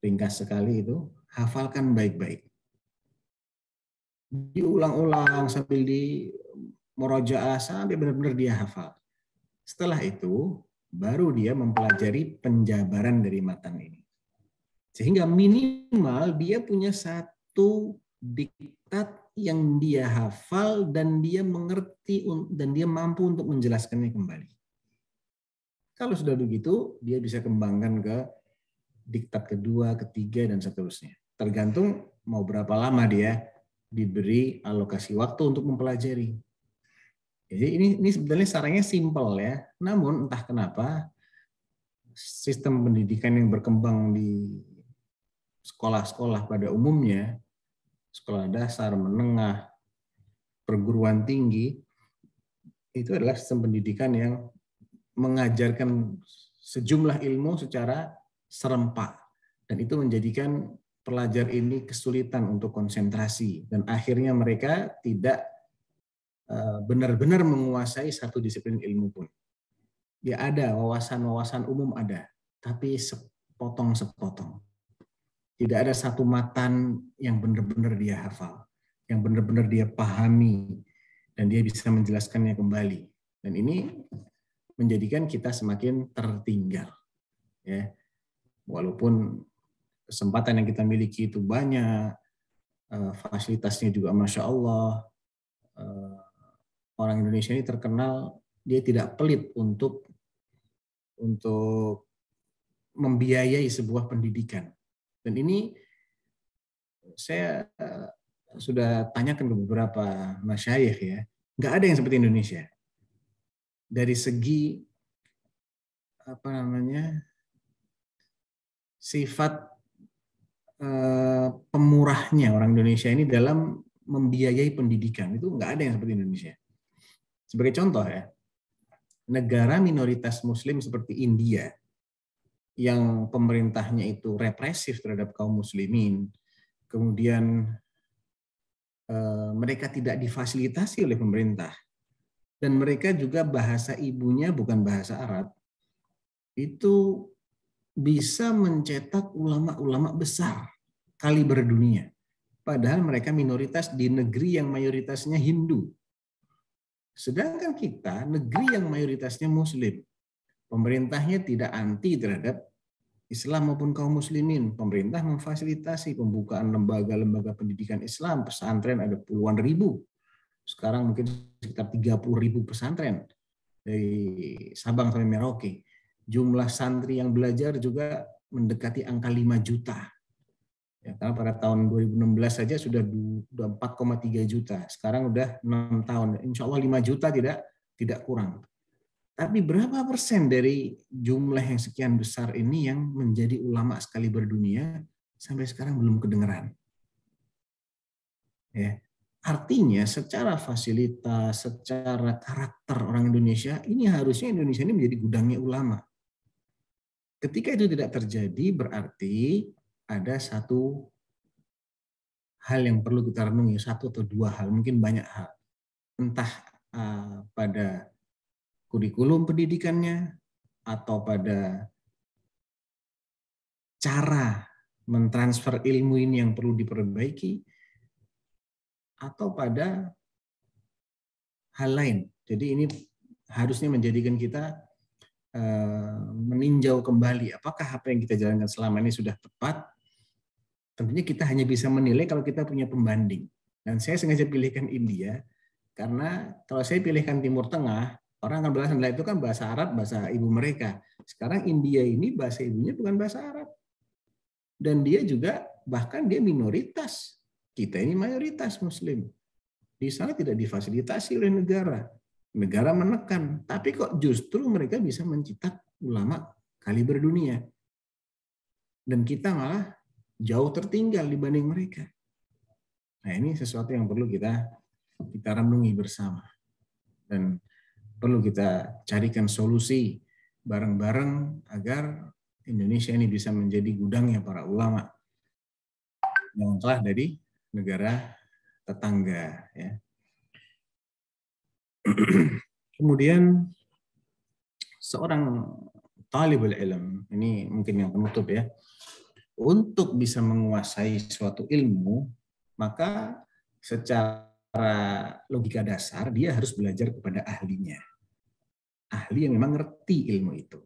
ringkas sekali itu hafalkan baik-baik. Diulang-ulang sambil di merojaah sampai benar-benar dia hafal. Setelah itu baru dia mempelajari penjabaran dari matan ini. Sehingga minimal dia punya satu diktat yang dia hafal dan dia mengerti dan dia mampu untuk menjelaskannya kembali. Kalau sudah begitu, dia bisa kembangkan ke diktat kedua, ketiga, dan seterusnya. Tergantung mau berapa lama dia diberi alokasi waktu untuk mempelajari. Jadi ini, ini sebenarnya sarannya simpel ya. Namun entah kenapa sistem pendidikan yang berkembang di sekolah-sekolah pada umumnya, sekolah dasar, menengah, perguruan tinggi, itu adalah sistem pendidikan yang mengajarkan sejumlah ilmu secara serempak. Dan itu menjadikan pelajar ini kesulitan untuk konsentrasi dan akhirnya mereka tidak eh, benar-benar menguasai satu disiplin ilmu pun. Ya ada wawasan-wawasan umum ada, tapi sepotong-sepotong. Tidak ada satu matan yang benar-benar dia hafal, yang benar-benar dia pahami dan dia bisa menjelaskannya kembali. Dan ini menjadikan kita semakin tertinggal. Ya. Walaupun kesempatan yang kita miliki itu banyak, eh, fasilitasnya juga masya Allah. Eh, orang Indonesia ini terkenal dia tidak pelit untuk untuk membiayai sebuah pendidikan. Dan ini saya eh, sudah tanyakan ke beberapa masyayikh ya, nggak ada yang seperti Indonesia. Dari segi apa namanya sifat Eh, pemurahnya orang Indonesia ini dalam membiayai pendidikan itu nggak ada yang seperti Indonesia. Sebagai contoh ya, negara minoritas Muslim seperti India yang pemerintahnya itu represif terhadap kaum muslimin, kemudian eh, mereka tidak difasilitasi oleh pemerintah, dan mereka juga bahasa ibunya bukan bahasa Arab, itu bisa mencetak ulama-ulama besar kali berdunia. Padahal mereka minoritas di negeri yang mayoritasnya Hindu. Sedangkan kita negeri yang mayoritasnya Muslim. Pemerintahnya tidak anti terhadap Islam maupun kaum muslimin. Pemerintah memfasilitasi pembukaan lembaga-lembaga pendidikan Islam, pesantren ada puluhan ribu. Sekarang mungkin sekitar 30 ribu pesantren dari Sabang sampai Merauke jumlah santri yang belajar juga mendekati angka 5 juta. Ya, karena pada tahun 2016 saja sudah 4,3 juta. Sekarang udah 6 tahun. Insya Allah 5 juta tidak tidak kurang. Tapi berapa persen dari jumlah yang sekian besar ini yang menjadi ulama sekali berdunia sampai sekarang belum kedengeran? Ya. Artinya secara fasilitas, secara karakter orang Indonesia, ini harusnya Indonesia ini menjadi gudangnya ulama. Ketika itu tidak terjadi berarti ada satu hal yang perlu kita renungi, satu atau dua hal, mungkin banyak hal. Entah eh, pada kurikulum pendidikannya atau pada cara mentransfer ilmu ini yang perlu diperbaiki atau pada hal lain. Jadi ini harusnya menjadikan kita Eh, meninjau kembali apakah apa yang kita jalankan selama ini sudah tepat. Tentunya kita hanya bisa menilai kalau kita punya pembanding. Dan saya sengaja pilihkan India karena kalau saya pilihkan Timur Tengah, orang akan bilang itu kan bahasa Arab, bahasa ibu mereka. Sekarang India ini bahasa ibunya bukan bahasa Arab. Dan dia juga bahkan dia minoritas. Kita ini mayoritas muslim. Di sana tidak difasilitasi oleh negara negara menekan, tapi kok justru mereka bisa mencetak ulama kaliber dunia. Dan kita malah jauh tertinggal dibanding mereka. Nah, ini sesuatu yang perlu kita kita renungi bersama. Dan perlu kita carikan solusi bareng-bareng agar Indonesia ini bisa menjadi gudangnya para ulama. Yang telah dari negara tetangga ya. Kemudian seorang talib ilm, ini mungkin yang penutup ya, untuk bisa menguasai suatu ilmu, maka secara logika dasar dia harus belajar kepada ahlinya. Ahli yang memang ngerti ilmu itu.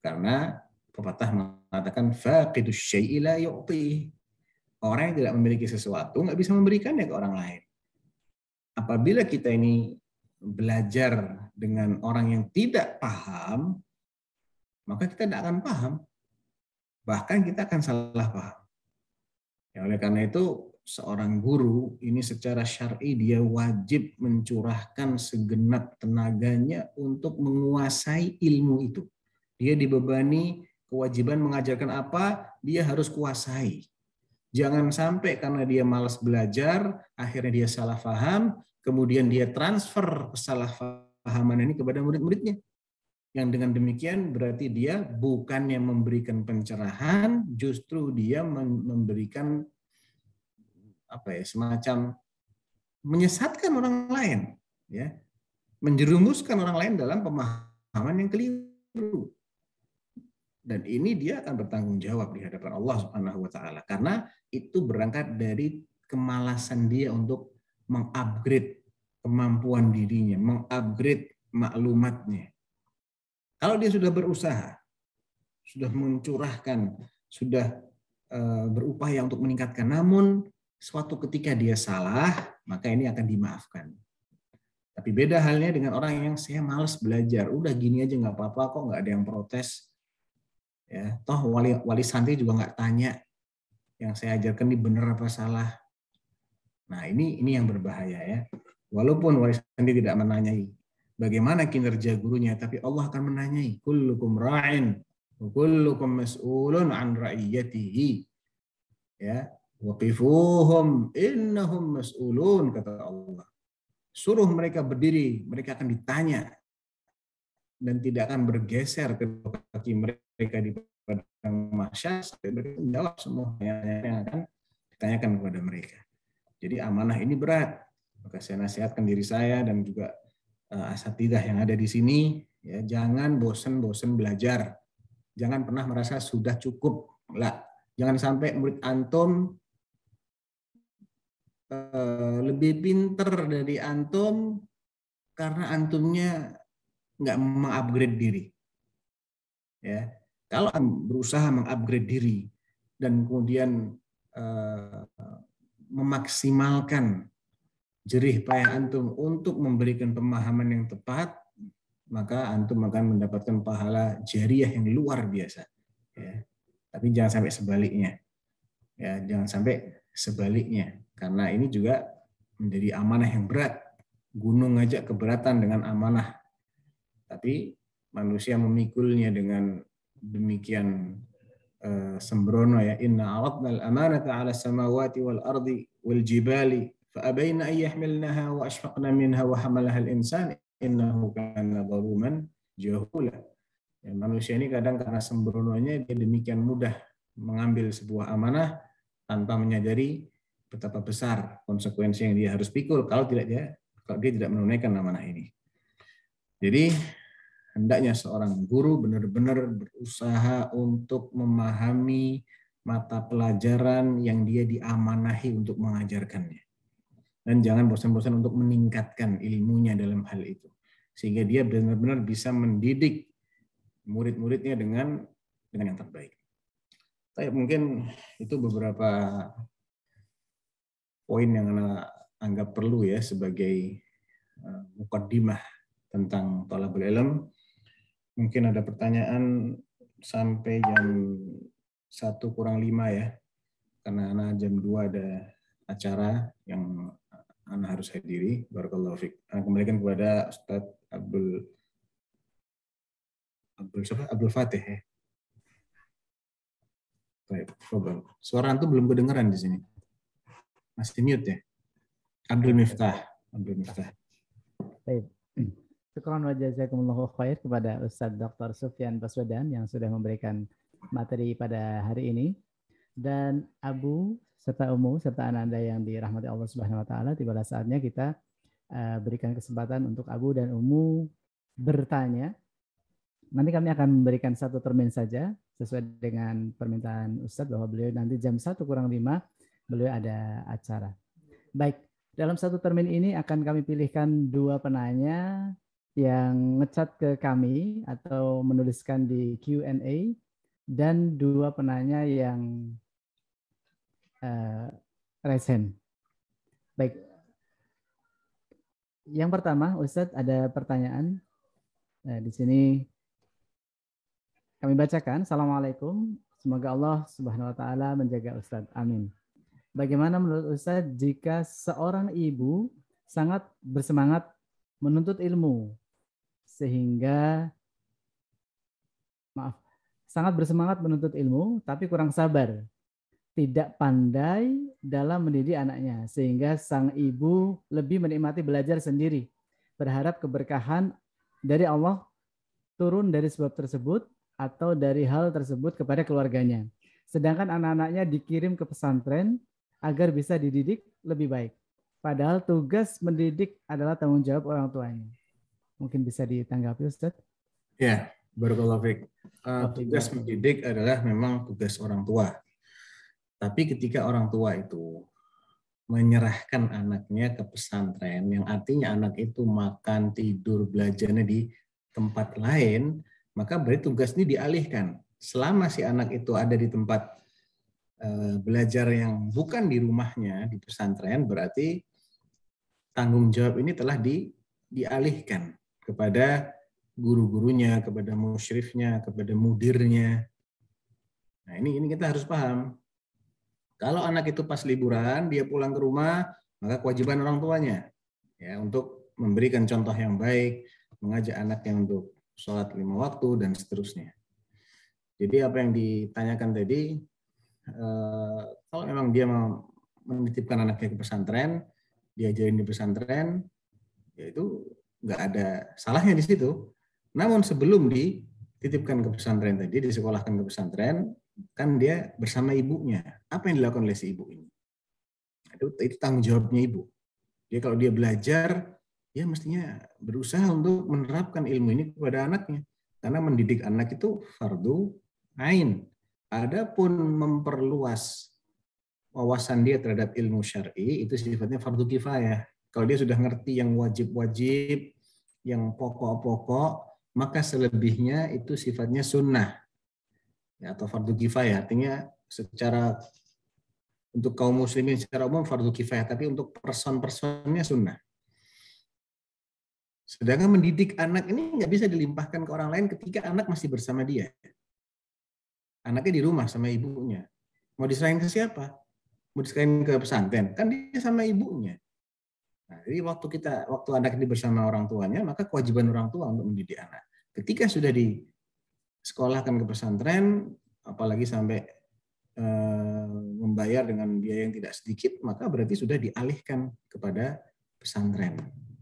Karena pepatah mengatakan faqidu syai'i la Orang yang tidak memiliki sesuatu nggak bisa memberikannya ke orang lain. Apabila kita ini belajar dengan orang yang tidak paham, maka kita tidak akan paham. Bahkan kita akan salah paham. Ya, oleh karena itu, seorang guru ini secara syar'i dia wajib mencurahkan segenap tenaganya untuk menguasai ilmu itu. Dia dibebani kewajiban mengajarkan apa, dia harus kuasai. Jangan sampai karena dia malas belajar, akhirnya dia salah paham, kemudian dia transfer kesalahpahaman ini kepada murid-muridnya. Yang dengan demikian berarti dia bukan yang memberikan pencerahan, justru dia memberikan apa ya semacam menyesatkan orang lain, ya, menjerumuskan orang lain dalam pemahaman yang keliru. Dan ini dia akan bertanggung jawab di hadapan Allah Subhanahu wa taala karena itu berangkat dari kemalasan dia untuk mengupgrade kemampuan dirinya, mengupgrade maklumatnya. Kalau dia sudah berusaha, sudah mencurahkan, sudah eh, berupaya untuk meningkatkan, namun suatu ketika dia salah, maka ini akan dimaafkan. Tapi beda halnya dengan orang yang saya males belajar, udah gini aja nggak apa-apa kok nggak ada yang protes. Ya, toh wali wali santri juga nggak tanya yang saya ajarkan ini benar apa salah. Nah, ini ini yang berbahaya ya. Walaupun wali sandi tidak menanyai bagaimana kinerja gurunya, tapi Allah akan menanyai kullukum ra'in wa kullukum mas'ulun an ra'iyatihi. Ya, waqifuhum innahum mas'ulun kata Allah. Suruh mereka berdiri, mereka akan ditanya dan tidak akan bergeser ke kaki mereka di padang mahsyar mereka menjawab semua yang akan ditanyakan kepada mereka. Jadi amanah ini berat. Maka saya nasihatkan diri saya dan juga eh, asatidah yang ada di sini, ya, jangan bosen-bosen belajar. Jangan pernah merasa sudah cukup. Lah, jangan sampai murid antum eh, lebih pinter dari antum karena antumnya nggak mengupgrade diri. Ya, kalau berusaha mengupgrade diri dan kemudian uh, memaksimalkan jerih payah antum untuk memberikan pemahaman yang tepat, maka antum akan mendapatkan pahala jariah yang luar biasa. Ya. Tapi jangan sampai sebaliknya. Ya, jangan sampai sebaliknya. Karena ini juga menjadi amanah yang berat. Gunung aja keberatan dengan amanah. Tapi manusia memikulnya dengan demikian Eh, sembrono ya inna aradna al-amanata 'ala samawati wal ardi wal jibali fa abaina an yahmilnaha wa ashfaqna minha wa hamalaha al-insan innahu kana zaluman jahula. Ya, manusia ini kadang karena sembrononya dia demikian mudah mengambil sebuah amanah tanpa menyadari betapa besar konsekuensi yang dia harus pikul kalau tidak dia kalau dia tidak menunaikan amanah ini. Jadi hendaknya seorang guru benar-benar berusaha untuk memahami mata pelajaran yang dia diamanahi untuk mengajarkannya. Dan jangan bosan-bosan untuk meningkatkan ilmunya dalam hal itu. Sehingga dia benar-benar bisa mendidik murid-muridnya dengan dengan yang terbaik. Tapi mungkin itu beberapa poin yang anda anggap perlu ya sebagai eh, mukaddimah tentang tolak ilm mungkin ada pertanyaan sampai jam satu kurang lima ya, karena anak jam 2 ada acara yang anak harus hadiri. Barakallahu fiqh. Ana kembalikan kepada Ustadz Abdul Abdul siapa? Abdul Fatih ya. Baik, coba. Suara itu belum kedengeran di sini. Masih mute ya? Abdul Miftah. Abdul Miftah. Baik. Syukran wa jazakumullahu khair kepada Ustaz Dr. Sufyan Baswedan yang sudah memberikan materi pada hari ini. Dan Abu serta Umu serta anak Anda yang dirahmati Allah Subhanahu wa taala tibalah saatnya kita eh, berikan kesempatan untuk Abu dan Umu bertanya. Nanti kami akan memberikan satu termin saja sesuai dengan permintaan Ustadz bahwa beliau nanti jam 1 kurang 5 beliau ada acara. Baik, dalam satu termin ini akan kami pilihkan dua penanya yang ngecat ke kami atau menuliskan di Q&A dan dua penanya yang uh, eh, resen. Baik. Yang pertama, Ustadz ada pertanyaan. Nah, di sini kami bacakan. Assalamualaikum. Semoga Allah Subhanahu wa taala menjaga Ustadz. Amin. Bagaimana menurut Ustadz jika seorang ibu sangat bersemangat menuntut ilmu sehingga maaf sangat bersemangat menuntut ilmu tapi kurang sabar tidak pandai dalam mendidik anaknya sehingga sang ibu lebih menikmati belajar sendiri berharap keberkahan dari Allah turun dari sebab tersebut atau dari hal tersebut kepada keluarganya sedangkan anak-anaknya dikirim ke pesantren agar bisa dididik lebih baik Padahal tugas mendidik adalah tanggung jawab orang tuanya. Mungkin bisa ditanggapi Ustaz? Ya, Barakallahu eh, tugas ya. mendidik adalah memang tugas orang tua. Tapi ketika orang tua itu menyerahkan anaknya ke pesantren yang artinya anak itu makan, tidur, belajarnya di tempat lain, maka berarti tugas ini dialihkan. Selama si anak itu ada di tempat eh, belajar yang bukan di rumahnya di pesantren berarti tanggung jawab ini telah di, dialihkan kepada guru-gurunya, kepada musyrifnya, kepada mudirnya. Nah, ini ini kita harus paham. Kalau anak itu pas liburan, dia pulang ke rumah, maka kewajiban orang tuanya ya untuk memberikan contoh yang baik, mengajak anaknya untuk sholat lima waktu dan seterusnya. Jadi apa yang ditanyakan tadi, eh, kalau memang dia mau menitipkan anaknya ke pesantren, diajarin di pesantren, ya itu nggak ada salahnya di situ. Namun sebelum dititipkan ke pesantren tadi, disekolahkan ke pesantren, kan dia bersama ibunya. Apa yang dilakukan oleh si ibu ini? Itu, itu tanggung jawabnya ibu. Dia kalau dia belajar, ya mestinya berusaha untuk menerapkan ilmu ini kepada anaknya. Karena mendidik anak itu fardu ain. Adapun memperluas wawasan dia terhadap ilmu syar'i itu sifatnya fardu kifayah. Kalau dia sudah ngerti yang wajib-wajib, yang pokok-pokok, maka selebihnya itu sifatnya sunnah ya, atau fardu kifayah. Artinya secara untuk kaum muslimin secara umum fardu kifayah, tapi untuk person-personnya sunnah. Sedangkan mendidik anak ini nggak bisa dilimpahkan ke orang lain ketika anak masih bersama dia. Anaknya di rumah sama ibunya. Mau diserahin ke siapa? muridkan ke pesantren kan dia sama ibunya nah, jadi waktu kita waktu anak ini bersama orang tuanya maka kewajiban orang tua untuk mendidik anak ketika sudah di sekolah kan ke pesantren apalagi sampai e, membayar dengan biaya yang tidak sedikit maka berarti sudah dialihkan kepada pesantren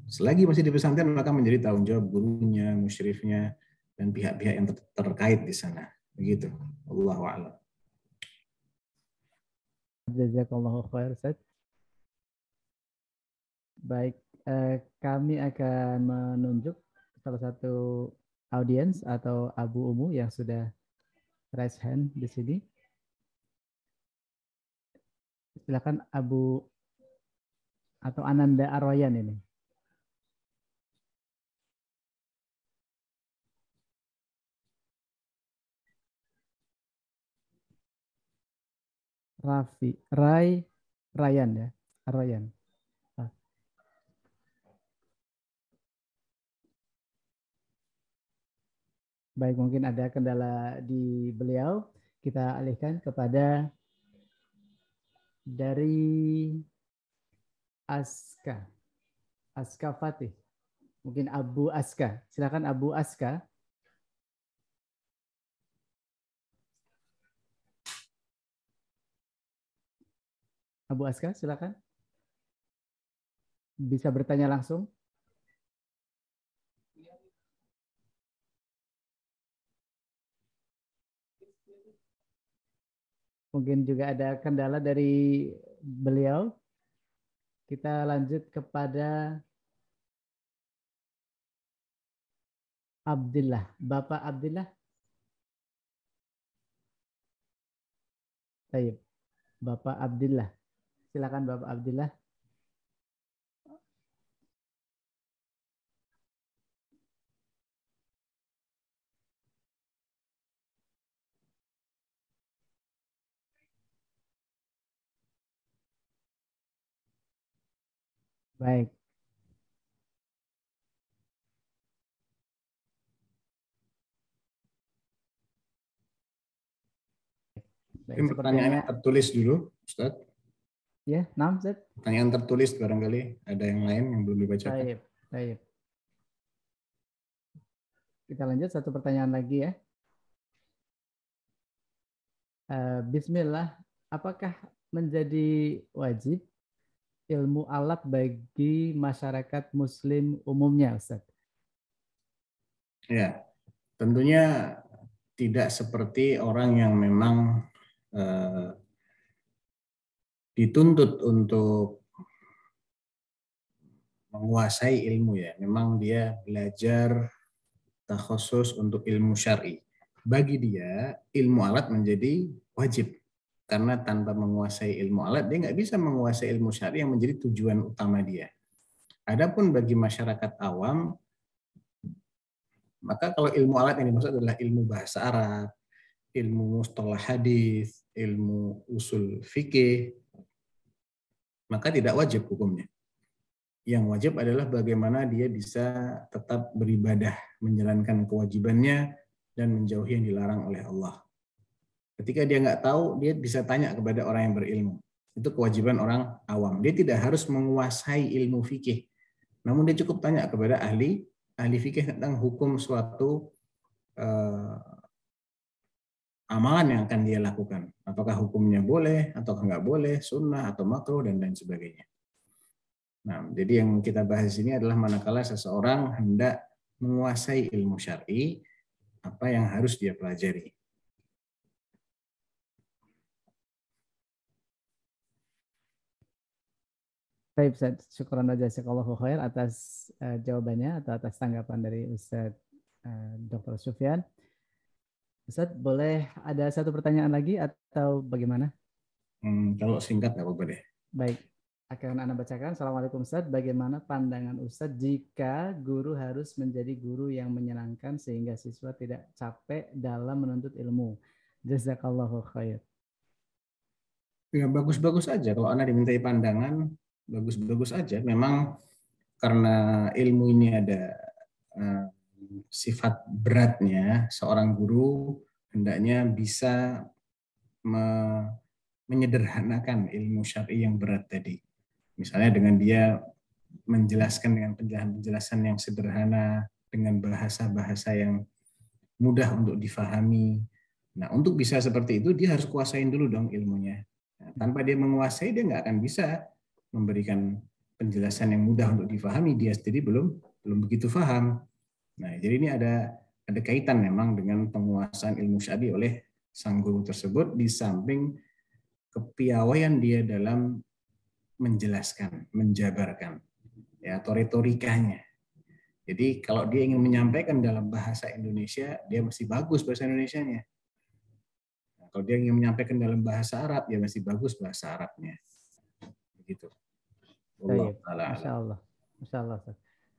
selagi masih di pesantren maka menjadi tanggung jawab gurunya musyrifnya dan pihak-pihak yang ter terkait di sana begitu Allah a'lam Jazakallahu khair Ustaz. Baik, eh, kami akan menunjuk salah satu audiens atau Abu Umu yang sudah raise hand di sini. Silakan Abu atau Ananda Arwayan ini. Rafi, Rai, Ryan ya, Ryan. Nah. Baik, mungkin ada kendala di beliau. Kita alihkan kepada dari Aska. Aska Fatih. Mungkin Abu Aska. Silakan Abu Aska. Abu Aska, silakan. Bisa bertanya langsung. Mungkin juga ada kendala dari beliau. Kita lanjut kepada Abdullah. Bapak Abdullah. Baik. Bapak Abdullah. Silakan Bapak Abdillah. Baik. Baik, pertanyaannya tertulis dulu, Ustadz. Ya, enam set. Pertanyaan tertulis barangkali ada yang lain yang belum dibaca. Baik, baik. Kita lanjut satu pertanyaan lagi ya. Eh, bismillah, apakah menjadi wajib ilmu alat bagi masyarakat Muslim umumnya, Ustaz? Ya, tentunya tidak seperti orang yang memang eh, dituntut untuk menguasai ilmu ya. Memang dia belajar khusus untuk ilmu syari. Bagi dia ilmu alat menjadi wajib karena tanpa menguasai ilmu alat dia nggak bisa menguasai ilmu syari yang menjadi tujuan utama dia. Adapun bagi masyarakat awam maka kalau ilmu alat ini dimaksud adalah ilmu bahasa Arab, ilmu mustalah hadis, ilmu usul fikih, maka tidak wajib hukumnya. Yang wajib adalah bagaimana dia bisa tetap beribadah, menjalankan kewajibannya, dan menjauhi yang dilarang oleh Allah. Ketika dia nggak tahu, dia bisa tanya kepada orang yang berilmu. Itu kewajiban orang awam. Dia tidak harus menguasai ilmu fikih. Namun dia cukup tanya kepada ahli ahli fikih tentang hukum suatu eh, amalan yang akan dia lakukan. Apakah hukumnya boleh, atau nggak boleh, sunnah, atau makruh, dan lain sebagainya. Nah, jadi yang kita bahas ini adalah manakala seseorang hendak menguasai ilmu syari, apa yang harus dia pelajari. Baik, Ustaz. Syukuran jazakallahu khair atas uh, jawabannya atau atas tanggapan dari Ustaz uh, eh, Dr. Sufyan. Ustaz, boleh ada satu pertanyaan lagi atau bagaimana? Hmm, kalau singkat nggak apa-apa deh. Baik, akan Anda bacakan. Assalamualaikum Ustadz, bagaimana pandangan Ustadz jika guru harus menjadi guru yang menyenangkan sehingga siswa tidak capek dalam menuntut ilmu? Jazakallahu khair. Ya, bagus-bagus aja. Kalau Anda dimintai pandangan, bagus-bagus aja. Memang karena ilmu ini ada eh, sifat beratnya seorang guru hendaknya bisa me menyederhanakan ilmu syar'i yang berat tadi. Misalnya dengan dia menjelaskan dengan penjelasan-penjelasan yang sederhana dengan bahasa-bahasa yang mudah untuk difahami. Nah, untuk bisa seperti itu dia harus kuasain dulu dong ilmunya. Nah, tanpa dia menguasai dia nggak akan bisa memberikan penjelasan yang mudah untuk difahami dia sendiri belum belum begitu paham. Nah, jadi ini ada ada kaitan memang dengan penguasaan ilmu syadi oleh sang guru tersebut di samping kepiawaian dia dalam menjelaskan, menjabarkan ya atau retorikanya. Jadi kalau dia ingin menyampaikan dalam bahasa Indonesia, dia masih bagus bahasa Indonesianya. Nah, kalau dia ingin menyampaikan dalam bahasa Arab, dia masih bagus bahasa Arabnya. Begitu. Allah Masya Allah. Masya Allah.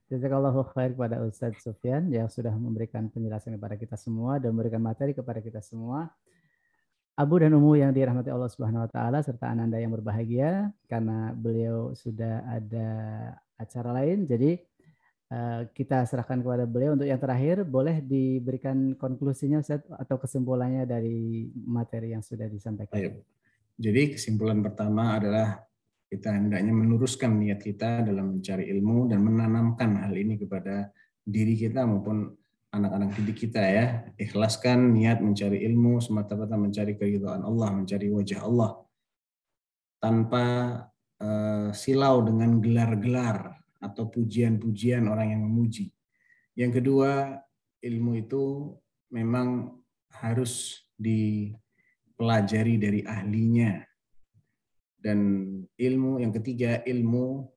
Jazakallah khair kepada Ustadz Sofyan yang sudah memberikan penjelasan kepada kita semua dan memberikan materi kepada kita semua. Abu dan Umu yang dirahmati Allah Subhanahu wa taala serta ananda yang berbahagia karena beliau sudah ada acara lain jadi eh, kita serahkan kepada beliau untuk yang terakhir boleh diberikan konklusinya Ustaz atau kesimpulannya dari materi yang sudah disampaikan. Ayo. Jadi kesimpulan pertama adalah kita hendaknya meneruskan niat kita dalam mencari ilmu dan menanamkan hal ini kepada diri kita maupun anak-anak didik kita ya. Ikhlaskan niat mencari ilmu semata-mata mencari keridhaan Allah, mencari wajah Allah tanpa uh, silau dengan gelar-gelar atau pujian-pujian orang yang memuji. Yang kedua, ilmu itu memang harus dipelajari dari ahlinya, dan ilmu yang ketiga, ilmu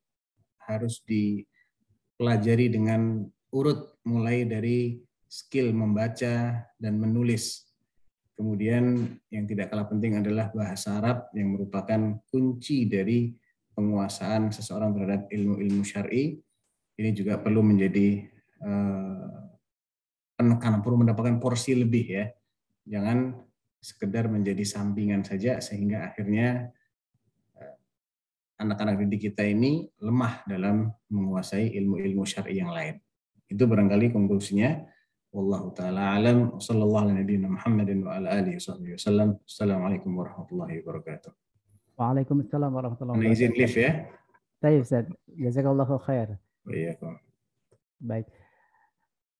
harus dipelajari dengan urut mulai dari skill membaca dan menulis. Kemudian yang tidak kalah penting adalah bahasa Arab yang merupakan kunci dari penguasaan seseorang terhadap ilmu-ilmu syar'i. Ini juga perlu menjadi eh, penekanan, perlu mendapatkan porsi lebih ya. Jangan sekedar menjadi sampingan saja sehingga akhirnya anak-anak didik kita ini lemah dalam menguasai ilmu-ilmu syar'i yang lain. Itu barangkali konklusinya. Wallahu taala alam. Sallallahu alaihi nabiyina Muhammadin wa ala alihi wasallam. Assalamualaikum warahmatullahi wabarakatuh. Waalaikumsalam warahmatullahi wabarakatuh. izin live ya. Baik, Ustaz. Jazakallahu khair. Iya, Baik.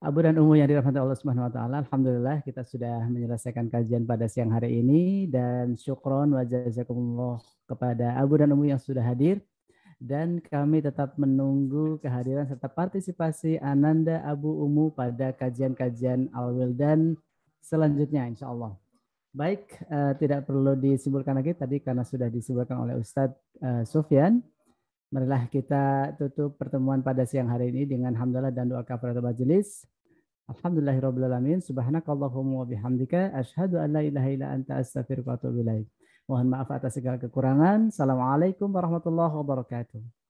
Abu dan Umu yang dirahmati Allah Subhanahu wa taala, alhamdulillah kita sudah menyelesaikan kajian pada siang hari ini dan syukron wa jazakumullah kepada Abu dan Umu yang sudah hadir dan kami tetap menunggu kehadiran serta partisipasi Ananda Abu Umu pada kajian-kajian al dan selanjutnya insya Allah. Baik, uh, tidak perlu disimpulkan lagi tadi karena sudah disimpulkan oleh Ustadz uh, eh, Sofyan. Marilah kita tutup pertemuan pada siang hari ini dengan hamdalah dan doa kafarat majelis. Alhamdulillahirabbil alamin. Subhanakallahumma wa bihamdika asyhadu an la ilaha illa anta astaghfiruka wa atubu Mohon maaf atas segala kekurangan. Assalamualaikum warahmatullahi wabarakatuh.